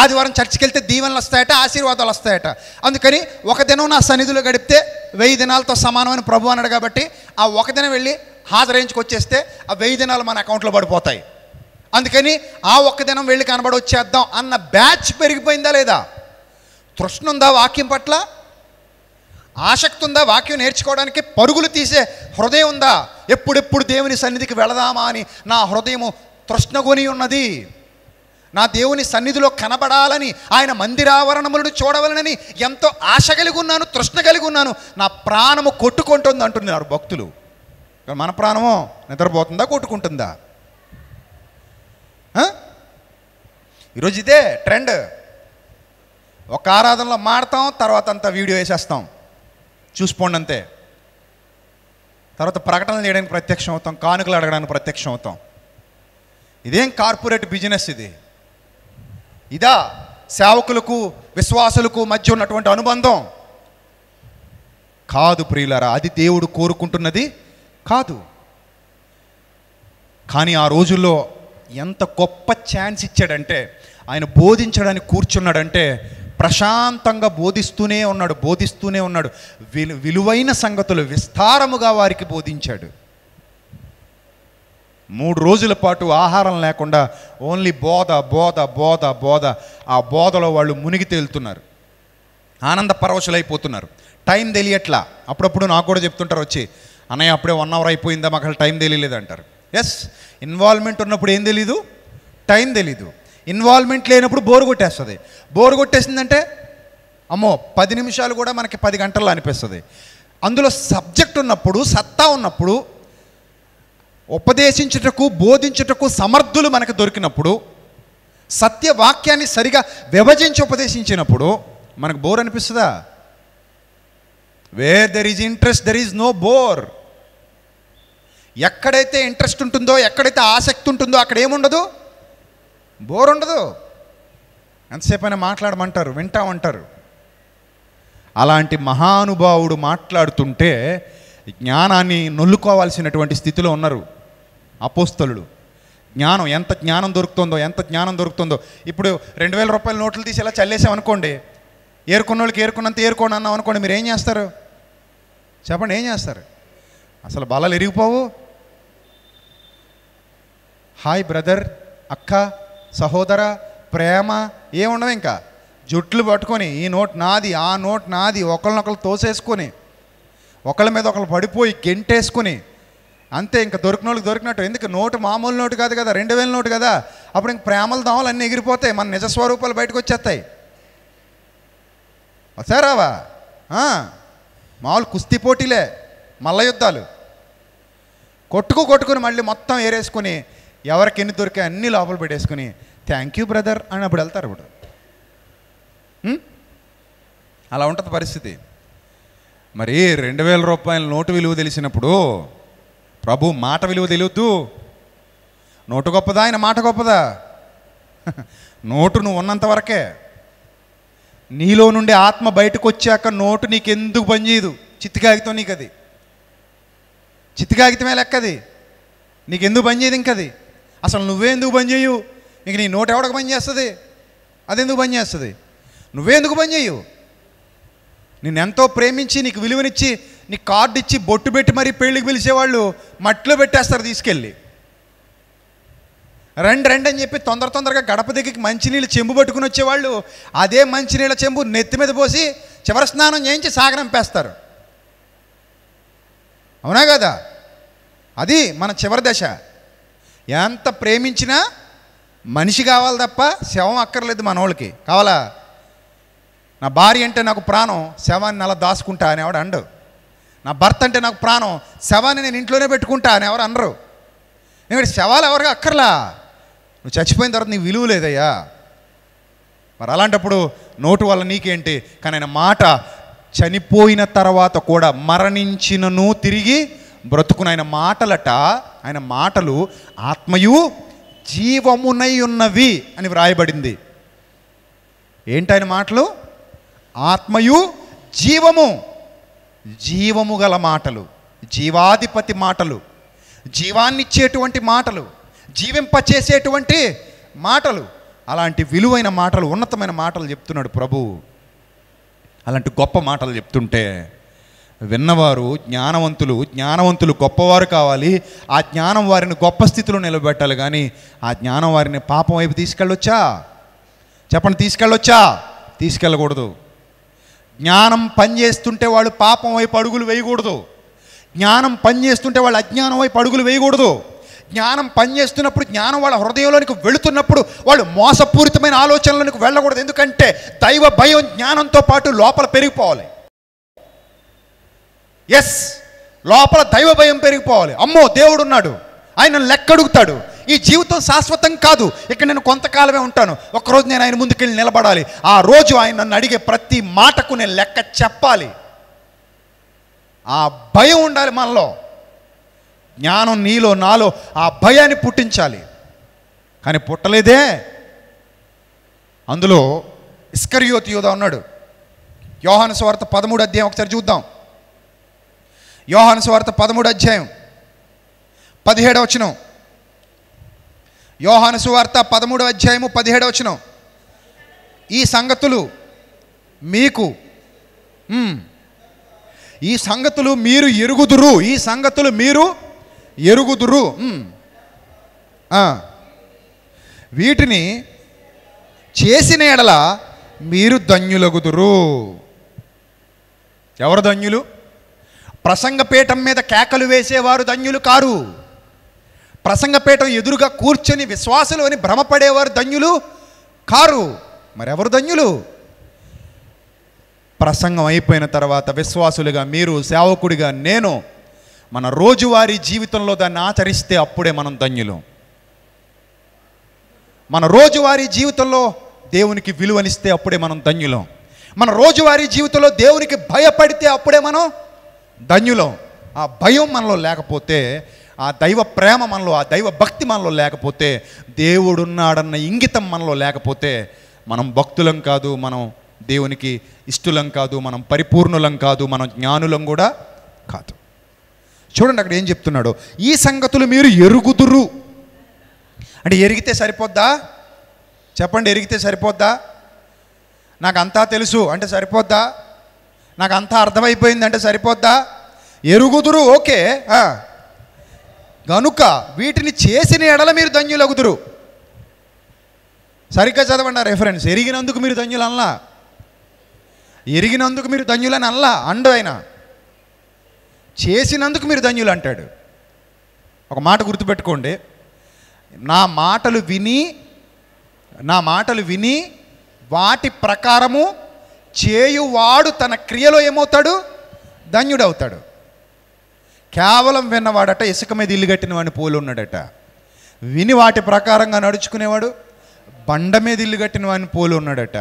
ఆదివారం చర్చికి వెళ్తే దీవెనలు వస్తాయట ఆశీర్వాదాలు వస్తాయట అందుకని ఒక దినం నా సన్నిధిలో గడిపితే వెయ్యి దినాలతో సమానమైన ప్రభు అన్నాడు కాబట్టి ఆ ఒక దినం వెళ్ళి హాజరేయించుకొచ్చేస్తే ఆ వెయ్యి దినాలు మన అకౌంట్లో పడిపోతాయి అందుకని ఆ ఒక్క దినం వెళ్ళి కనబడి వచ్చేద్దాం అన్న బ్యాచ్ పెరిగిపోయిందా లేదా తృష్ణ ఉందా వాక్యం పట్ల ఆసక్తి ఉందా వాక్యం నేర్చుకోవడానికి పరుగులు తీసే హృదయం ఉందా ఎప్పుడెప్పుడు దేవుని సన్నిధికి వెళదామా అని నా హృదయము తృష్ణగొని ఉన్నది నా దేవుని సన్నిధిలో కనబడాలని ఆయన మందిరావరణములను చూడవలనని ఎంతో ఆశ కలిగి ఉన్నాను తృష్ణ కలిగి ఉన్నాను నా ప్రాణము కొట్టుకుంటుంది అంటున్నారు భక్తులు మన ప్రాణము నిద్రపోతుందా కొట్టుకుంటుందా ఈరోజు ఇదే ట్రెండ్ ఒక ఆరాధనలో మాడతాం తర్వాత అంతా వీడియో వేసేస్తాం చూసుకోండి అంతే తర్వాత ప్రకటనలు చేయడానికి ప్రత్యక్షం అవుతాం కానుకలు అడగడానికి ప్రత్యక్షం అవుతాం ఇదేం కార్పొరేట్ బిజినెస్ ఇది ఇదా సేవకులకు విశ్వాసులకు మధ్య ఉన్నటువంటి అనుబంధం కాదు ప్రియులరా అది దేవుడు కోరుకుంటున్నది కాదు కానీ ఆ రోజుల్లో ఎంత గొప్ప ఛాన్స్ ఇచ్చాడంటే ఆయన బోధించడానికి కూర్చున్నాడంటే ప్రశాంతంగా బోధిస్తూనే ఉన్నాడు బోధిస్తూనే ఉన్నాడు విలు విలువైన సంగతులు విస్తారముగా వారికి బోధించాడు మూడు రోజుల పాటు ఆహారం లేకుండా ఓన్లీ బోధ బోధ బోధ బోధ ఆ బోధలో వాళ్ళు మునిగి తేలుతున్నారు ఆనంద పరవశులైపోతున్నారు టైం తెలియట్లా అప్పుడప్పుడు నాకు కూడా చెప్తుంటారు వచ్చి అన్నయ్య అప్పుడే వన్ అవర్ అయిపోయిందా మాకు టైం తెలియలేదు అంటారు ఎస్ ఇన్వాల్వ్మెంట్ ఉన్నప్పుడు ఏం తెలీదు టైం తెలీదు ఇన్వాల్వ్మెంట్ లేనప్పుడు బోరు కొట్టేస్తుంది బోరు కొట్టేసిందంటే అమ్మో పది నిమిషాలు కూడా మనకి పది గంటల్లో అనిపిస్తుంది అందులో సబ్జెక్ట్ ఉన్నప్పుడు సత్తా ఉన్నప్పుడు ఉపదేశించుటకు బోధించుటకు సమర్థులు మనకు దొరికినప్పుడు సత్య వాక్యాన్ని సరిగా విభజించి ఉపదేశించినప్పుడు మనకు బోర్ అనిపిస్తుందా where there is interest there is no bore ఎక్కడైతే ఇంట్రెస్ట్ ఉంటుందో ఎక్కడైతే ఆసక్తి ఉంటుందో అక్కడ ఏముండదు బోర్ ఉండదు ఎంతసేపు అయినా మాట్లాడమంటారు వింటామంటారు అలాంటి మహానుభావుడు మాట్లాడుతుంటే జ్ఞానాన్ని నొల్లుకోవాల్సినటువంటి స్థితిలో ఉన్నారు అపోస్తలుడు జ్ఞానం ఎంత జ్ఞానం దొరుకుతుందో ఎంత జ్ఞానం దొరుకుతుందో ఇప్పుడు రెండు వేల రూపాయల నోట్లు తీసి ఇలా చల్లేసామనుకోండి ఏరుకున్న వాళ్ళకి ఏరుకున్నంత ఏరుకోండి అన్నాం అనుకోండి మీరు ఏం చేస్తారు చెప్పండి ఏం చేస్తారు అసలు బలాలు ఎరిగిపోవు హాయ్ బ్రదర్ అక్క సహోదర ప్రేమ ఏముండవు ఇంకా జుట్లు పట్టుకొని ఈ నోట్ నాది ఆ నోట్ నాది ఒకళ్ళనొకళ్ళు తోసేసుకొని ఒకళ్ళ మీద ఒకళ్ళు పడిపోయి గెంటేసుకుని అంతే ఇంకా దొరికిన వాళ్ళకి దొరికినట్టు ఎందుకు నోటు మామూలు నోటు కాదు కదా రెండు వేల నోటు కదా అప్పుడు ఇంక ప్రేమల దోమలు అన్నీ ఎగిరిపోతాయి మన నిజస్వరూపాలు బయటకు వచ్చేస్తాయి వచ్చారావా మామూలు కుస్తీ పోటీలే మల్ల యుద్ధాలు కొట్టుకు కొట్టుకుని మళ్ళీ మొత్తం ఏరేసుకుని ఎవరికి ఎన్ని దొరికే అన్ని లోపల పెట్టేసుకుని థ్యాంక్ యూ బ్రదర్ అని అప్పుడు వెళ్తారు ఇప్పుడు అలా ఉంటుంది పరిస్థితి మరి రెండు వేల రూపాయల నోటు విలువ తెలిసినప్పుడు ప్రభు మాట విలువ తెలియద్దు నోటు గొప్పదా ఆయన మాట గొప్పదా నోటు నువ్వు ఉన్నంత వరకే నీలో నుండి ఆత్మ బయటకు వచ్చాక నోటు నీకెందుకు పనిచేయదు నీకు అది చిత్తికాగితమే లెక్కది నీకెందుకు పనిచేయదు ఇంకది అసలు నువ్వే ఎందుకు పని చేయు ఇంక నీ నోట ఎవడకు పని చేస్తుంది ఎందుకు పని చేస్తుంది ఎందుకు పని చేయు నిన్ను ఎంతో ప్రేమించి నీకు విలువనిచ్చి నీ కార్డు ఇచ్చి బొట్టు పెట్టి మరీ పెళ్ళికి పిలిచేవాళ్ళు మట్లో పెట్టేస్తారు తీసుకెళ్ళి రెండు రెండు అని చెప్పి తొందర తొందరగా గడప దగ్గరికి మంచినీళ్ళు చెంబు పట్టుకుని వచ్చేవాళ్ళు అదే మంచినీళ్ళ చెంబు నెత్తి మీద పోసి చివరి స్నానం చేయించి పేస్తారు అవునా కదా అది మన చివరి దశ ఎంత ప్రేమించినా మనిషి కావాలి తప్ప శవం అక్కర్లేదు మన వాళ్ళకి కావాలా నా భార్య అంటే నాకు ప్రాణం శవాన్ని అలా దాచుకుంటా ఎవడు అండవు నా భర్త అంటే నాకు ప్రాణం శవాన్ని నేను ఇంట్లోనే పెట్టుకుంటా అని ఎవరు అనరు ఎందుకంటే శవాలు ఎవరికి అక్కర్లా నువ్వు చచ్చిపోయిన తర్వాత నీ విలువ లేదయ్యా మరి అలాంటప్పుడు నోటు వల్ల నీకేంటి కానీ ఆయన మాట చనిపోయిన తర్వాత కూడా మరణించినను తిరిగి బ్రతుకును ఆయన మాటలట ఆయన మాటలు ఆత్మయు జీవమునై ఉన్నవి అని వ్రాయబడింది ఏంటి ఆయన మాటలు ఆత్మయు జీవము జీవము గల మాటలు జీవాధిపతి మాటలు జీవాన్నిచ్చేటువంటి మాటలు జీవింపచేసేటువంటి మాటలు అలాంటి విలువైన మాటలు ఉన్నతమైన మాటలు చెప్తున్నాడు ప్రభు అలాంటి గొప్ప మాటలు చెప్తుంటే విన్నవారు జ్ఞానవంతులు జ్ఞానవంతులు గొప్పవారు కావాలి ఆ జ్ఞానం వారిని గొప్ప స్థితిలో నిలబెట్టాలి కానీ ఆ జ్ఞానం వారిని పాపం వైపు తీసుకెళ్ళొచ్చా చెప్పండి తీసుకెళ్ళొచ్చా తీసుకెళ్ళకూడదు జ్ఞానం పనిచేస్తుంటే వాళ్ళు పాపం వైపు అడుగులు వేయకూడదు జ్ఞానం పనిచేస్తుంటే వాళ్ళు అజ్ఞానం వైపు అడుగులు వేయకూడదు జ్ఞానం పనిచేస్తున్నప్పుడు జ్ఞానం వాళ్ళ హృదయంలోనికి వెళుతున్నప్పుడు వాళ్ళు మోసపూరితమైన ఆలోచనలోనికి వెళ్ళకూడదు ఎందుకంటే దైవ భయం జ్ఞానంతో పాటు లోపల పెరిగిపోవాలి ఎస్ లోపల దైవ భయం పెరిగిపోవాలి అమ్మో దేవుడు ఉన్నాడు ఆయన లెక్కడుగుతాడు ఈ జీవితం శాశ్వతం కాదు ఇక్కడ నేను కొంతకాలమే ఉంటాను ఒకరోజు నేను ఆయన ముందుకెళ్ళి నిలబడాలి ఆ రోజు ఆయన నన్ను అడిగే ప్రతి మాటకు నేను లెక్క చెప్పాలి ఆ భయం ఉండాలి మనలో జ్ఞానం నీలో నాలో ఆ భయాన్ని పుట్టించాలి కానీ పుట్టలేదే అందులో ఇస్కర్యోతి యోధ ఉన్నాడు యోహాను స్వార్థ పదమూడు అధ్యాయం ఒకసారి చూద్దాం యోహాను స్వార్త పదమూడు అధ్యాయం పదిహేడవ వచనం యోహాను సువార్త పదమూడు అధ్యాయము పదిహేడవ వచనం ఈ సంగతులు మీకు ఈ సంగతులు మీరు ఎరుగుదురు ఈ సంగతులు మీరు ఎరుగుదురు వీటిని చేసిన ఎడల మీరు ధన్యులగుదురు ఎవరు ధన్యులు ప్రసంగపీఠం మీద కేకలు వేసేవారు ధన్యులు కారు ప్రసంగపీఠం ఎదురుగా కూర్చొని విశ్వాసులు అని భ్రమపడేవారు ధన్యులు కారు మరెవరు ధన్యులు ప్రసంగం అయిపోయిన తర్వాత విశ్వాసులుగా మీరు సేవకుడిగా నేను మన రోజువారీ జీవితంలో దాన్ని ఆచరిస్తే అప్పుడే మనం ధన్యులు మన రోజువారీ జీవితంలో దేవునికి విలువనిస్తే అప్పుడే మనం ధన్యులం మన రోజువారీ జీవితంలో దేవునికి భయపడితే అప్పుడే మనం ధన్యులం ఆ భయం మనలో లేకపోతే ఆ దైవ ప్రేమ మనలో ఆ దైవ భక్తి మనలో లేకపోతే దేవుడున్నాడన్న ఇంగితం మనలో లేకపోతే మనం భక్తులం కాదు మనం దేవునికి ఇష్టలం కాదు మనం పరిపూర్ణులం కాదు మనం జ్ఞానులం కూడా కాదు చూడండి అక్కడ ఏం చెప్తున్నాడు ఈ సంగతులు మీరు ఎరుగుదురు అంటే ఎరిగితే సరిపోద్దా చెప్పండి ఎరిగితే సరిపోద్దా నాకు అంతా తెలుసు అంటే సరిపోద్దా నాకు అంతా అర్థమైపోయిందంటే సరిపోద్దా ఎరుగుదురు ఓకే గనుక వీటిని చేసిన ఎడల మీరు అగుదురు సరిగ్గా చదవండి రెఫరెన్స్ ఎరిగినందుకు మీరు ధన్యులు అనలా ఎరిగినందుకు మీరు ధన్యులని అనలా అండు ఆయన చేసినందుకు మీరు ధన్యులు అంటాడు ఒక మాట గుర్తుపెట్టుకోండి నా మాటలు విని నా మాటలు విని వాటి ప్రకారము చేయువాడు తన క్రియలో ఏమవుతాడు ధన్యుడవుతాడు కేవలం విన్నవాడట ఇసుక మీద ఇల్లు కట్టిన వాడిని పోలి ఉన్నాడట విని వాటి ప్రకారంగా నడుచుకునేవాడు బండ మీద ఇల్లు కట్టిన వాడిని పోలి ఉన్నాడట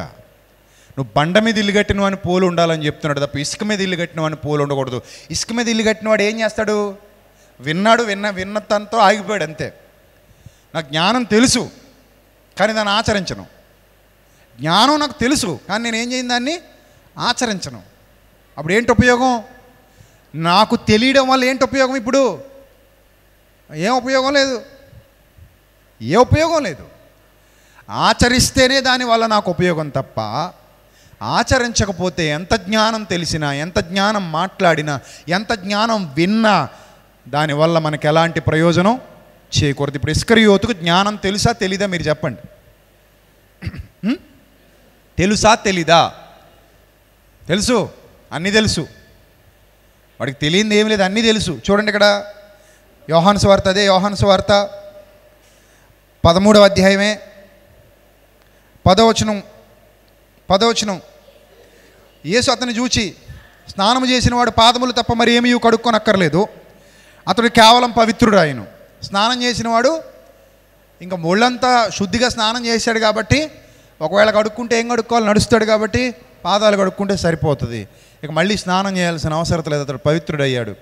నువ్వు బండ మీద ఇల్లు కట్టిన వాడిని పోలు ఉండాలని చెప్తున్నాడు తప్ప ఇసుక మీద ఇల్లు కట్టిన వాడిని పోలు ఉండకూడదు ఇసుక మీద ఇల్లు కట్టినవాడు ఏం చేస్తాడు విన్నాడు విన్న విన్న తనతో ఆగిపోయాడు అంతే నాకు జ్ఞానం తెలుసు కానీ దాన్ని ఆచరించను జ్ఞానం నాకు తెలుసు కానీ నేను ఏం చేయను దాన్ని ఆచరించను అప్పుడు ఏంటి ఉపయోగం నాకు తెలియడం వల్ల ఏంటి ఉపయోగం ఇప్పుడు ఏం ఉపయోగం లేదు ఏ ఉపయోగం లేదు ఆచరిస్తేనే దానివల్ల నాకు ఉపయోగం తప్ప ఆచరించకపోతే ఎంత జ్ఞానం తెలిసినా ఎంత జ్ఞానం మాట్లాడినా ఎంత జ్ఞానం విన్నా దానివల్ల మనకు ఎలాంటి ప్రయోజనం చేయకూడదు ఇప్పుడు ఇస్కరియోతుకు జ్ఞానం తెలుసా తెలీదా మీరు చెప్పండి తెలుసా తెలీదా తెలుసు అన్నీ తెలుసు వాడికి తెలియంది ఏం లేదు అన్నీ తెలుసు చూడండి ఇక్కడ యోహాన్స్ వార్త అదే యోహాన్స్ వార్త పదమూడవ అధ్యాయమే పదవచనం పదవచనం యేసు అతను చూచి స్నానం చేసిన వాడు పాదములు తప్ప మరి ఏమీ కడుక్కొనక్కర్లేదు అతడు కేవలం పవిత్రుడు ఆయన స్నానం చేసినవాడు ఇంకా ముళ్ళంతా శుద్ధిగా స్నానం చేశాడు కాబట్టి ఒకవేళ కడుక్కుంటే ఏం కడుక్కోవాలి నడుస్తాడు కాబట్టి పాదాలు కడుక్కుంటే సరిపోతుంది ఇక మళ్ళీ స్నానం చేయాల్సిన అవసరం లేదు అతడు పవిత్రుడయ్యాడు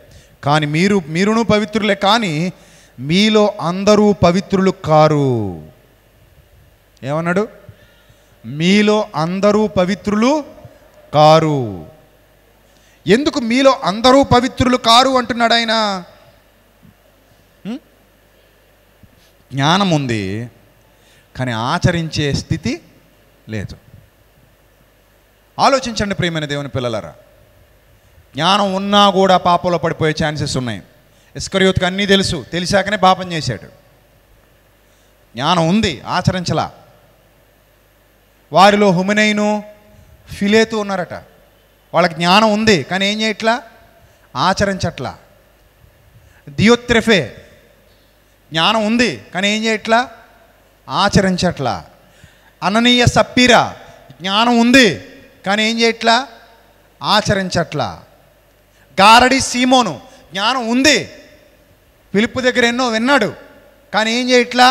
కానీ మీరు మీరును పవిత్రులే కానీ మీలో అందరూ పవిత్రులు కారు ఏమన్నాడు మీలో అందరూ పవిత్రులు కారు ఎందుకు మీలో అందరూ పవిత్రులు కారు అంటున్నాడు ఆయన జ్ఞానం ఉంది కానీ ఆచరించే స్థితి లేదు ఆలోచించండి ప్రియమైన దేవుని పిల్లలరా జ్ఞానం ఉన్నా కూడా పాపంలో పడిపోయే ఛాన్సెస్ ఉన్నాయి ఇస్కరియోత్కి అన్నీ తెలుసు తెలిసాకనే పాపం చేశాడు జ్ఞానం ఉంది ఆచరించలా వారిలో హుమినైను ఫిలేతు ఉన్నారట వాళ్ళకి జ్ఞానం ఉంది కానీ ఏం చేయట్లా ఆచరించట్లా దియోత్రెఫే జ్ఞానం ఉంది కానీ ఏం చేయట్లా ఆచరించట్లా అననీయ సప్పీరా జ్ఞానం ఉంది కానీ ఏం చేయట్లా ఆచరించట్లా గారడి సీమోను జ్ఞానం ఉంది పిలుపు దగ్గర ఎన్నో విన్నాడు కానీ ఏం చేయట్లా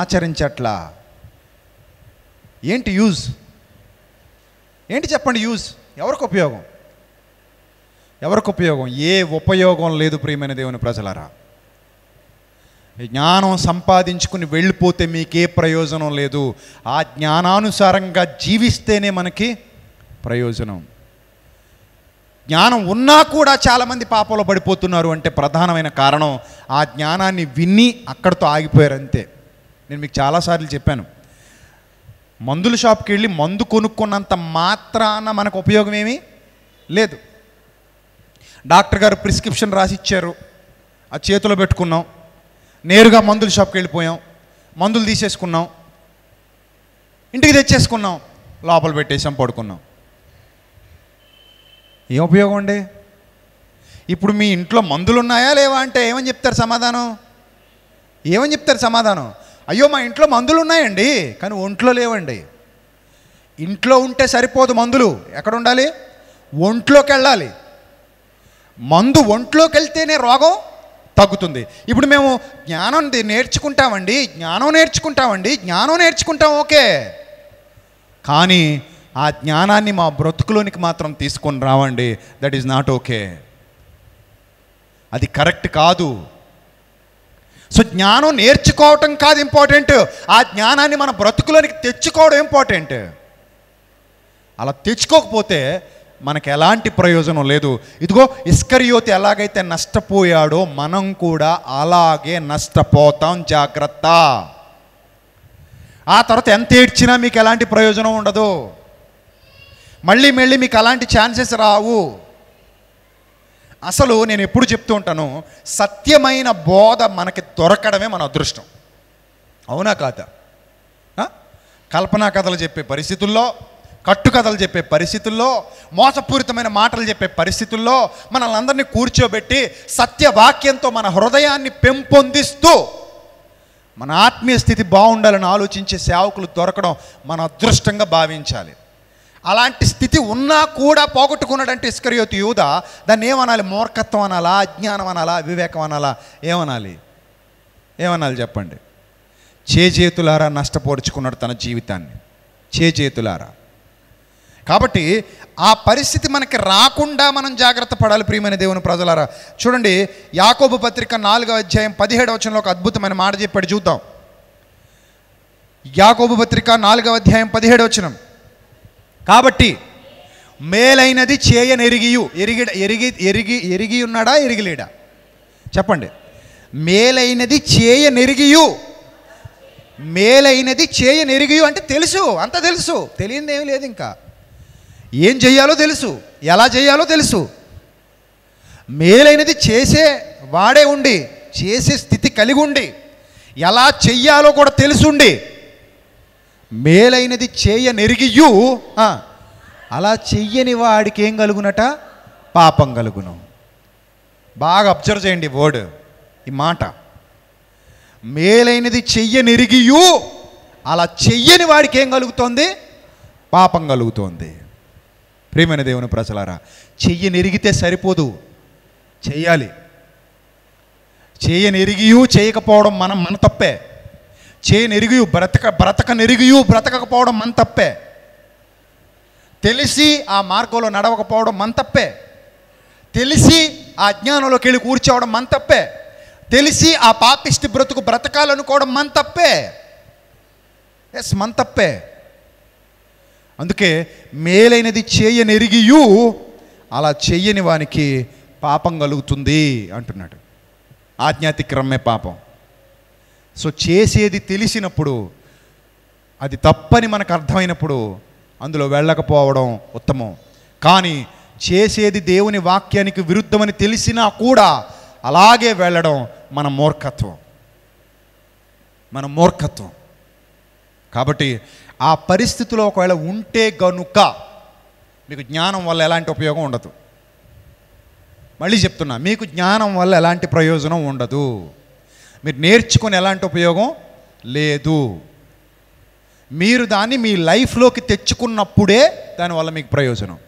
ఆచరించట్లా ఏంటి యూజ్ ఏంటి చెప్పండి యూజ్ ఎవరికి ఉపయోగం ఎవరికి ఉపయోగం ఏ ఉపయోగం లేదు ప్రియమైన దేవుని ప్రజలారా జ్ఞానం సంపాదించుకుని వెళ్ళిపోతే మీకే ప్రయోజనం లేదు ఆ జ్ఞానానుసారంగా జీవిస్తేనే మనకి ప్రయోజనం జ్ఞానం ఉన్నా కూడా చాలామంది పాపంలో పడిపోతున్నారు అంటే ప్రధానమైన కారణం ఆ జ్ఞానాన్ని విని అక్కడితో ఆగిపోయారు అంతే నేను మీకు చాలాసార్లు చెప్పాను మందుల షాప్కి వెళ్ళి మందు కొనుక్కున్నంత మాత్రాన మనకు ఉపయోగం ఏమీ లేదు డాక్టర్ గారు ప్రిస్క్రిప్షన్ రాసిచ్చారు ఆ చేతిలో పెట్టుకున్నాం నేరుగా మందుల షాప్కి వెళ్ళిపోయాం మందులు తీసేసుకున్నాం ఇంటికి తెచ్చేసుకున్నాం లోపల పెట్టేసాం పడుకున్నాం ఏం ఉపయోగం అండి ఇప్పుడు మీ ఇంట్లో మందులు ఉన్నాయా లేవా అంటే ఏమని చెప్తారు సమాధానం ఏమని చెప్తారు సమాధానం అయ్యో మా ఇంట్లో మందులు ఉన్నాయండి కానీ ఒంట్లో లేవండి ఇంట్లో ఉంటే సరిపోదు మందులు ఎక్కడ ఉండాలి ఒంట్లోకి వెళ్ళాలి మందు ఒంట్లోకి వెళ్తేనే రోగం తగ్గుతుంది ఇప్పుడు మేము జ్ఞానం నేర్చుకుంటామండి జ్ఞానం నేర్చుకుంటామండి జ్ఞానం నేర్చుకుంటాం ఓకే కానీ ఆ జ్ఞానాన్ని మా బ్రతుకులోనికి మాత్రం తీసుకొని రావండి దట్ ఈజ్ నాట్ ఓకే అది కరెక్ట్ కాదు సో జ్ఞానం నేర్చుకోవటం కాదు ఇంపార్టెంట్ ఆ జ్ఞానాన్ని మన బ్రతుకులోనికి తెచ్చుకోవడం ఇంపార్టెంట్ అలా తెచ్చుకోకపోతే మనకు ఎలాంటి ప్రయోజనం లేదు ఇదిగో ఇస్కరియోతి ఎలాగైతే నష్టపోయాడో మనం కూడా అలాగే నష్టపోతాం జాగ్రత్త ఆ తర్వాత ఎంత ఏడ్చినా మీకు ఎలాంటి ప్రయోజనం ఉండదు మళ్ళీ మళ్ళీ మీకు అలాంటి ఛాన్సెస్ రావు అసలు నేను ఎప్పుడు చెప్తూ ఉంటాను సత్యమైన బోధ మనకి దొరకడమే మన అదృష్టం అవునా కాదా కల్పనా కథలు చెప్పే పరిస్థితుల్లో కట్టుకథలు చెప్పే పరిస్థితుల్లో మోసపూరితమైన మాటలు చెప్పే పరిస్థితుల్లో మనల్ని అందరినీ కూర్చోబెట్టి సత్యవాక్యంతో మన హృదయాన్ని పెంపొందిస్తూ మన ఆత్మీయ స్థితి బాగుండాలని ఆలోచించే సేవకులు దొరకడం మన అదృష్టంగా భావించాలి అలాంటి స్థితి ఉన్నా కూడా పోగొట్టుకున్నాడంటే ఇస్కరియోతు యూద దాన్ని ఏమనాలి మూర్ఖత్వం అనాలా అజ్ఞానం అనాలా వివేకం అనాలా ఏమనాలి ఏమనాలి చెప్పండి చేజేతులారా నష్టపోడ్చుకున్నాడు తన జీవితాన్ని చేజేతులారా కాబట్టి ఆ పరిస్థితి మనకి రాకుండా మనం జాగ్రత్త పడాలి ప్రియమైన దేవుని ప్రజలారా చూడండి యాకోబు పత్రిక నాలుగో అధ్యాయం పదిహేడు వచనంలో ఒక అద్భుతమైన మాట చెప్పాడు చూద్దాం యాకోబు పత్రిక నాలుగవ అధ్యాయం పదిహేడు వచనం కాబట్టి మేలైనది చేయనెరిగియు ఎరిగి ఎరిగి ఎరిగి ఎరిగి ఉన్నాడా ఎరిగిలేడా చెప్పండి మేలైనది చేయ నెరిగియు మేలైనది చేయ నెరిగియు అంటే తెలుసు అంత తెలుసు తెలియదేమీ లేదు ఇంకా ఏం చేయాలో తెలుసు ఎలా చేయాలో తెలుసు మేలైనది చేసే వాడే ఉండి చేసే స్థితి కలిగి ఉండి ఎలా చెయ్యాలో కూడా తెలుసుండి మేలైనది నెరిగియు అలా చెయ్యని వాడికి ఏం కలుగునట పాపం కలుగును బాగా అబ్జర్వ్ చేయండి వర్డ్ ఈ మాట మేలైనది నెరిగియు అలా చెయ్యని వాడికి ఏం కలుగుతోంది పాపం కలుగుతోంది ప్రియమైన దేవుని ప్రజలారా చెయ్యి నెరిగితే సరిపోదు చేయాలి చేయనెరిగియూ చేయకపోవడం మనం మన తప్పే చేయనెరిగియూ బ్రతక బ్రతక నెరిగియూ బ్రతకకపోవడం మన తప్పే తెలిసి ఆ మార్గంలో నడవకపోవడం మన తప్పే తెలిసి ఆ జ్ఞానంలోకి వెళ్ళి కూర్చోవడం మన తప్పే తెలిసి ఆ పాపిష్టి బ్రతుకు బ్రతకాలనుకోవడం మన తప్పే ఎస్ మన తప్పే అందుకే మేలైనది చేయనెరిగియు అలా చేయని వానికి పాపం కలుగుతుంది అంటున్నాడు ఆజ్ఞాతిక్రమే పాపం సో చేసేది తెలిసినప్పుడు అది తప్పని మనకు అర్థమైనప్పుడు అందులో వెళ్ళకపోవడం ఉత్తమం కానీ చేసేది దేవుని వాక్యానికి విరుద్ధమని తెలిసినా కూడా అలాగే వెళ్ళడం మన మూర్ఖత్వం మన మూర్ఖత్వం కాబట్టి ఆ పరిస్థితిలో ఒకవేళ ఉంటే గనుక మీకు జ్ఞానం వల్ల ఎలాంటి ఉపయోగం ఉండదు మళ్ళీ చెప్తున్నా మీకు జ్ఞానం వల్ల ఎలాంటి ప్రయోజనం ఉండదు మీరు నేర్చుకుని ఎలాంటి ఉపయోగం లేదు మీరు దాన్ని మీ లైఫ్లోకి తెచ్చుకున్నప్పుడే దానివల్ల మీకు ప్రయోజనం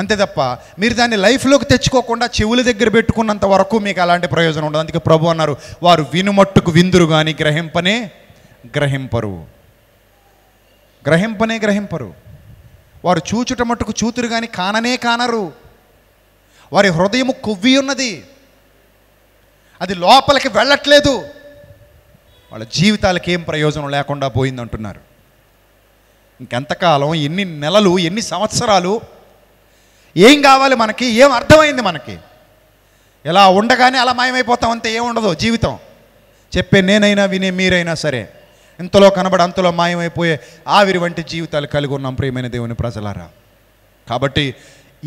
అంతే తప్ప మీరు దాన్ని లైఫ్లోకి తెచ్చుకోకుండా చెవుల దగ్గర పెట్టుకున్నంత వరకు మీకు అలాంటి ప్రయోజనం ఉండదు అందుకే ప్రభు అన్నారు వారు వినుమట్టుకు విందురు కానీ గ్రహింపనే గ్రహింపరు గ్రహింపనే గ్రహింపరు వారు చూచుట మట్టుకు చూతురు కానీ కాననే కానరు వారి హృదయము కొవ్వి ఉన్నది అది లోపలికి వెళ్ళట్లేదు వాళ్ళ జీవితాలకు ఏం ప్రయోజనం లేకుండా పోయిందంటున్నారు ఇంకెంతకాలం ఎన్ని నెలలు ఎన్ని సంవత్సరాలు ఏం కావాలి మనకి ఏం అర్థమైంది మనకి ఇలా ఉండగానే అలా మాయమైపోతాం అంతే ఏముండదు జీవితం చెప్పే నేనైనా వినే మీరైనా సరే ఇంతలో కనబడి అంతలో మాయమైపోయే ఆవిరి వంటి జీవితాలు కలిగి ఉన్నాం ప్రియమైన దేవుని ప్రజలారా కాబట్టి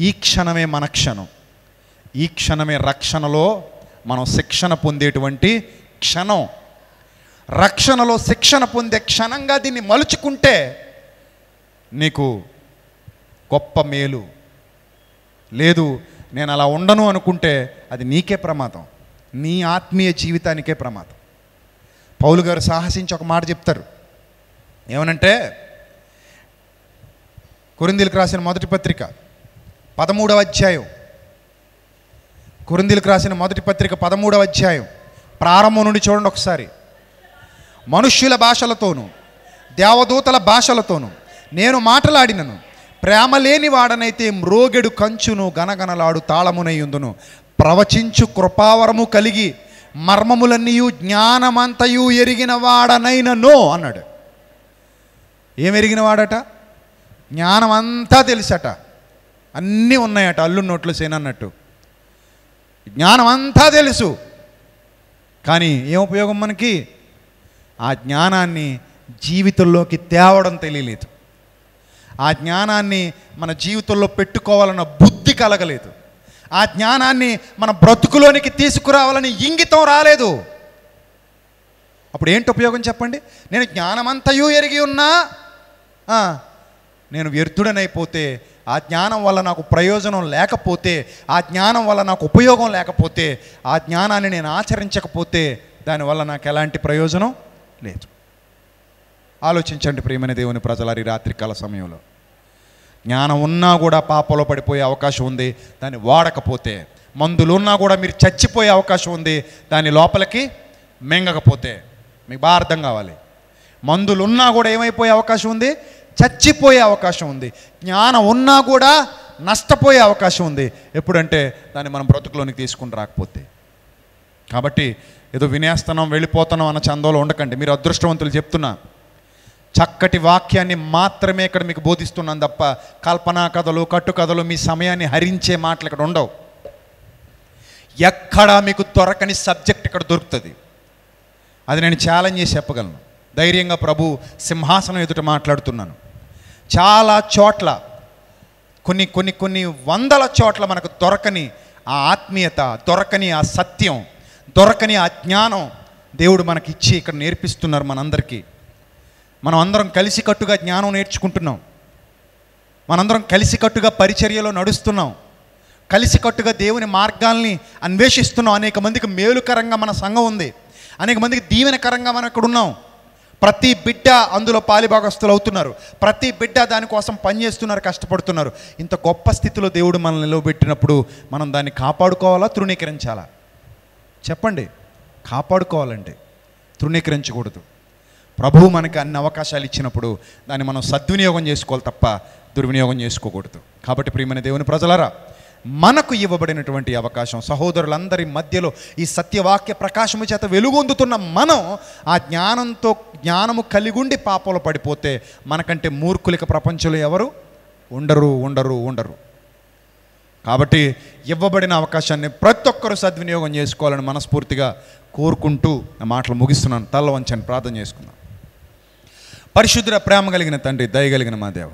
ఈ క్షణమే మన క్షణం ఈ క్షణమే రక్షణలో మనం శిక్షణ పొందేటువంటి క్షణం రక్షణలో శిక్షణ పొందే క్షణంగా దీన్ని మలుచుకుంటే నీకు గొప్ప మేలు లేదు నేను అలా ఉండను అనుకుంటే అది నీకే ప్రమాదం నీ ఆత్మీయ జీవితానికే ప్రమాదం పౌలు గారు సాహసించి ఒక మాట చెప్తారు ఏమనంటే కొరిందీలకు రాసిన మొదటి పత్రిక పదమూడవ అధ్యాయం కొరిందీలకు రాసిన మొదటి పత్రిక పదమూడవ అధ్యాయం ప్రారంభం నుండి చూడండి ఒకసారి మనుష్యుల భాషలతోనూ దేవదూతల భాషలతోనూ నేను మాట్లాడినను ప్రేమ లేని వాడనైతే మ్రోగెడు కంచును గనగనలాడు తాళమునయ్యుందును ప్రవచించు కృపావరము కలిగి మర్మములన్నీయు జ్ఞానమంతయు నో అన్నాడు ఏం ఎరిగినవాడట జ్ఞానం అంతా తెలుసట అన్నీ ఉన్నాయట అల్లు నోట్లో సేనన్నట్టు జ్ఞానం అంతా తెలుసు కానీ ఏం ఉపయోగం మనకి ఆ జ్ఞానాన్ని జీవితంలోకి తేవడం తెలియలేదు ఆ జ్ఞానాన్ని మన జీవితంలో పెట్టుకోవాలన్న బుద్ధి కలగలేదు ఆ జ్ఞానాన్ని మన బ్రతుకులోనికి తీసుకురావాలని ఇంగితం రాలేదు అప్పుడు ఏంటి ఉపయోగం చెప్పండి నేను జ్ఞానమంతయు ఎరిగి ఉన్నా నేను వ్యర్థుడనైపోతే ఆ జ్ఞానం వల్ల నాకు ప్రయోజనం లేకపోతే ఆ జ్ఞానం వల్ల నాకు ఉపయోగం లేకపోతే ఆ జ్ఞానాన్ని నేను ఆచరించకపోతే దానివల్ల నాకు ఎలాంటి ప్రయోజనం లేదు ఆలోచించండి ప్రియమైన దేవుని ప్రజలారి రాత్రికాల సమయంలో జ్ఞానం ఉన్నా కూడా పాపలో పడిపోయే అవకాశం ఉంది దాన్ని వాడకపోతే మందులు ఉన్నా కూడా మీరు చచ్చిపోయే అవకాశం ఉంది దాని లోపలికి మింగకపోతే మీకు బాగా అర్థం కావాలి మందులు ఉన్నా కూడా ఏమైపోయే అవకాశం ఉంది చచ్చిపోయే అవకాశం ఉంది జ్ఞానం ఉన్నా కూడా నష్టపోయే అవకాశం ఉంది ఎప్పుడంటే దాన్ని మనం బ్రతుకులోనికి తీసుకుని రాకపోతే కాబట్టి ఏదో వినేస్తనం వెళ్ళిపోతున్నాం అన్న చందోలో ఉండకండి మీరు అదృష్టవంతులు చెప్తున్నా చక్కటి వాక్యాన్ని మాత్రమే ఇక్కడ మీకు బోధిస్తున్నాను తప్ప కల్పనా కథలు కట్టుకథలు మీ సమయాన్ని హరించే మాటలు ఇక్కడ ఉండవు ఎక్కడా మీకు దొరకని సబ్జెక్ట్ ఇక్కడ దొరుకుతుంది అది నేను ఛాలెంజ్ చేసి చెప్పగలను ధైర్యంగా ప్రభు సింహాసనం ఎదుట మాట్లాడుతున్నాను చాలా చోట్ల కొన్ని కొన్ని కొన్ని వందల చోట్ల మనకు దొరకని ఆ ఆత్మీయత దొరకని ఆ సత్యం దొరకని ఆ జ్ఞానం దేవుడు మనకిచ్చి ఇక్కడ నేర్పిస్తున్నారు మనందరికీ మనం అందరం కలిసికట్టుగా జ్ఞానం నేర్చుకుంటున్నాం మనందరం కలిసికట్టుగా పరిచర్యలో నడుస్తున్నాం కలిసికట్టుగా దేవుని మార్గాల్ని అన్వేషిస్తున్నాం అనేక మందికి మేలుకరంగా మన సంఘం ఉంది అనేక మందికి దీవెనకరంగా మనం అక్కడ ఉన్నాం ప్రతి బిడ్డ అందులో పాలిభాగస్తులు అవుతున్నారు ప్రతి బిడ్డ దానికోసం పనిచేస్తున్నారు కష్టపడుతున్నారు ఇంత గొప్ప స్థితిలో దేవుడు మనల్ని నిలవబెట్టినప్పుడు మనం దాన్ని కాపాడుకోవాలా తృణీకరించాలా చెప్పండి కాపాడుకోవాలండి తృణీకరించకూడదు ప్రభువు మనకి అన్ని అవకాశాలు ఇచ్చినప్పుడు దాన్ని మనం సద్వినియోగం చేసుకోవాలి తప్ప దుర్వినియోగం చేసుకోకూడదు కాబట్టి ప్రియమైన దేవుని ప్రజలరా మనకు ఇవ్వబడినటువంటి అవకాశం సహోదరులందరి మధ్యలో ఈ సత్యవాక్య ప్రకాశము చేత వెలుగొందుతున్న మనం ఆ జ్ఞానంతో జ్ఞానము కలిగుండి పాపంలో పడిపోతే మనకంటే మూర్ఖులిక ప్రపంచంలో ఎవరు ఉండరు ఉండరు ఉండరు కాబట్టి ఇవ్వబడిన అవకాశాన్ని ప్రతి ఒక్కరూ సద్వినియోగం చేసుకోవాలని మనస్ఫూర్తిగా కోరుకుంటూ నా మాటలు ముగిస్తున్నాను తల్ల వంచని ప్రార్థన చేసుకున్నాను పరిశుద్ధుల ప్రేమ కలిగిన తండ్రి దయగలిగిన మా దేవ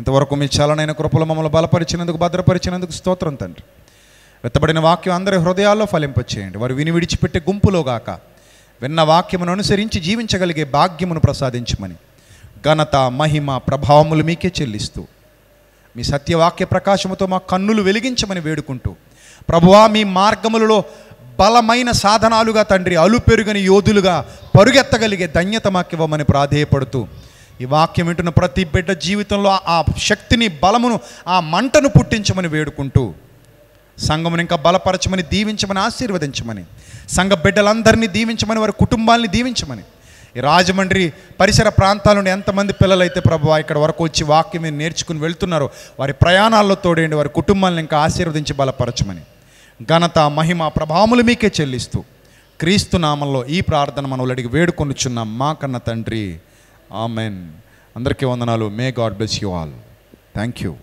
ఇంతవరకు మీ చలనైన కృపలు మమ్మల్ని బలపరిచినందుకు భద్రపరిచినందుకు స్తోత్రం తండ్రి వెత్తబడిన వాక్యం అందరి హృదయాల్లో ఫలింపచేయండి వారు విని విడిచిపెట్టే గాక విన్న వాక్యమును అనుసరించి జీవించగలిగే భాగ్యమును ప్రసాదించమని ఘనత మహిమ ప్రభావములు మీకే చెల్లిస్తూ మీ సత్యవాక్య ప్రకాశముతో మా కన్నులు వెలిగించమని వేడుకుంటూ ప్రభువా మీ మార్గములలో బలమైన సాధనాలుగా తండ్రి అలుపెరుగని యోధులుగా పరుగెత్తగలిగే ధన్యత మాకివ్వమని ప్రాధేయపడుతూ ఈ వాక్యం వింటున్న ప్రతి బిడ్డ జీవితంలో ఆ శక్తిని బలమును ఆ మంటను పుట్టించమని వేడుకుంటూ సంఘమును ఇంకా బలపరచమని దీవించమని ఆశీర్వదించమని సంఘ బిడ్డలందరినీ దీవించమని వారి కుటుంబాలని దీవించమని రాజమండ్రి పరిసర ప్రాంతాల నుండి ఎంతమంది పిల్లలైతే ప్రభు ఇక్కడ వరకు వచ్చి వాక్యం నేర్చుకుని వెళ్తున్నారో వారి ప్రయాణాల్లో తోడేండి వారి కుటుంబాలను ఇంకా ఆశీర్వదించి బలపరచమని ఘనత మహిమ ప్రభావములు మీకే చెల్లిస్తూ క్రీస్తు నామంలో ఈ ప్రార్థన మనం అడిగి వేడుకొనుచున్నాం మా కన్న తండ్రి ఆమెన్ అందరికీ వందనాలు may God bless you all thank you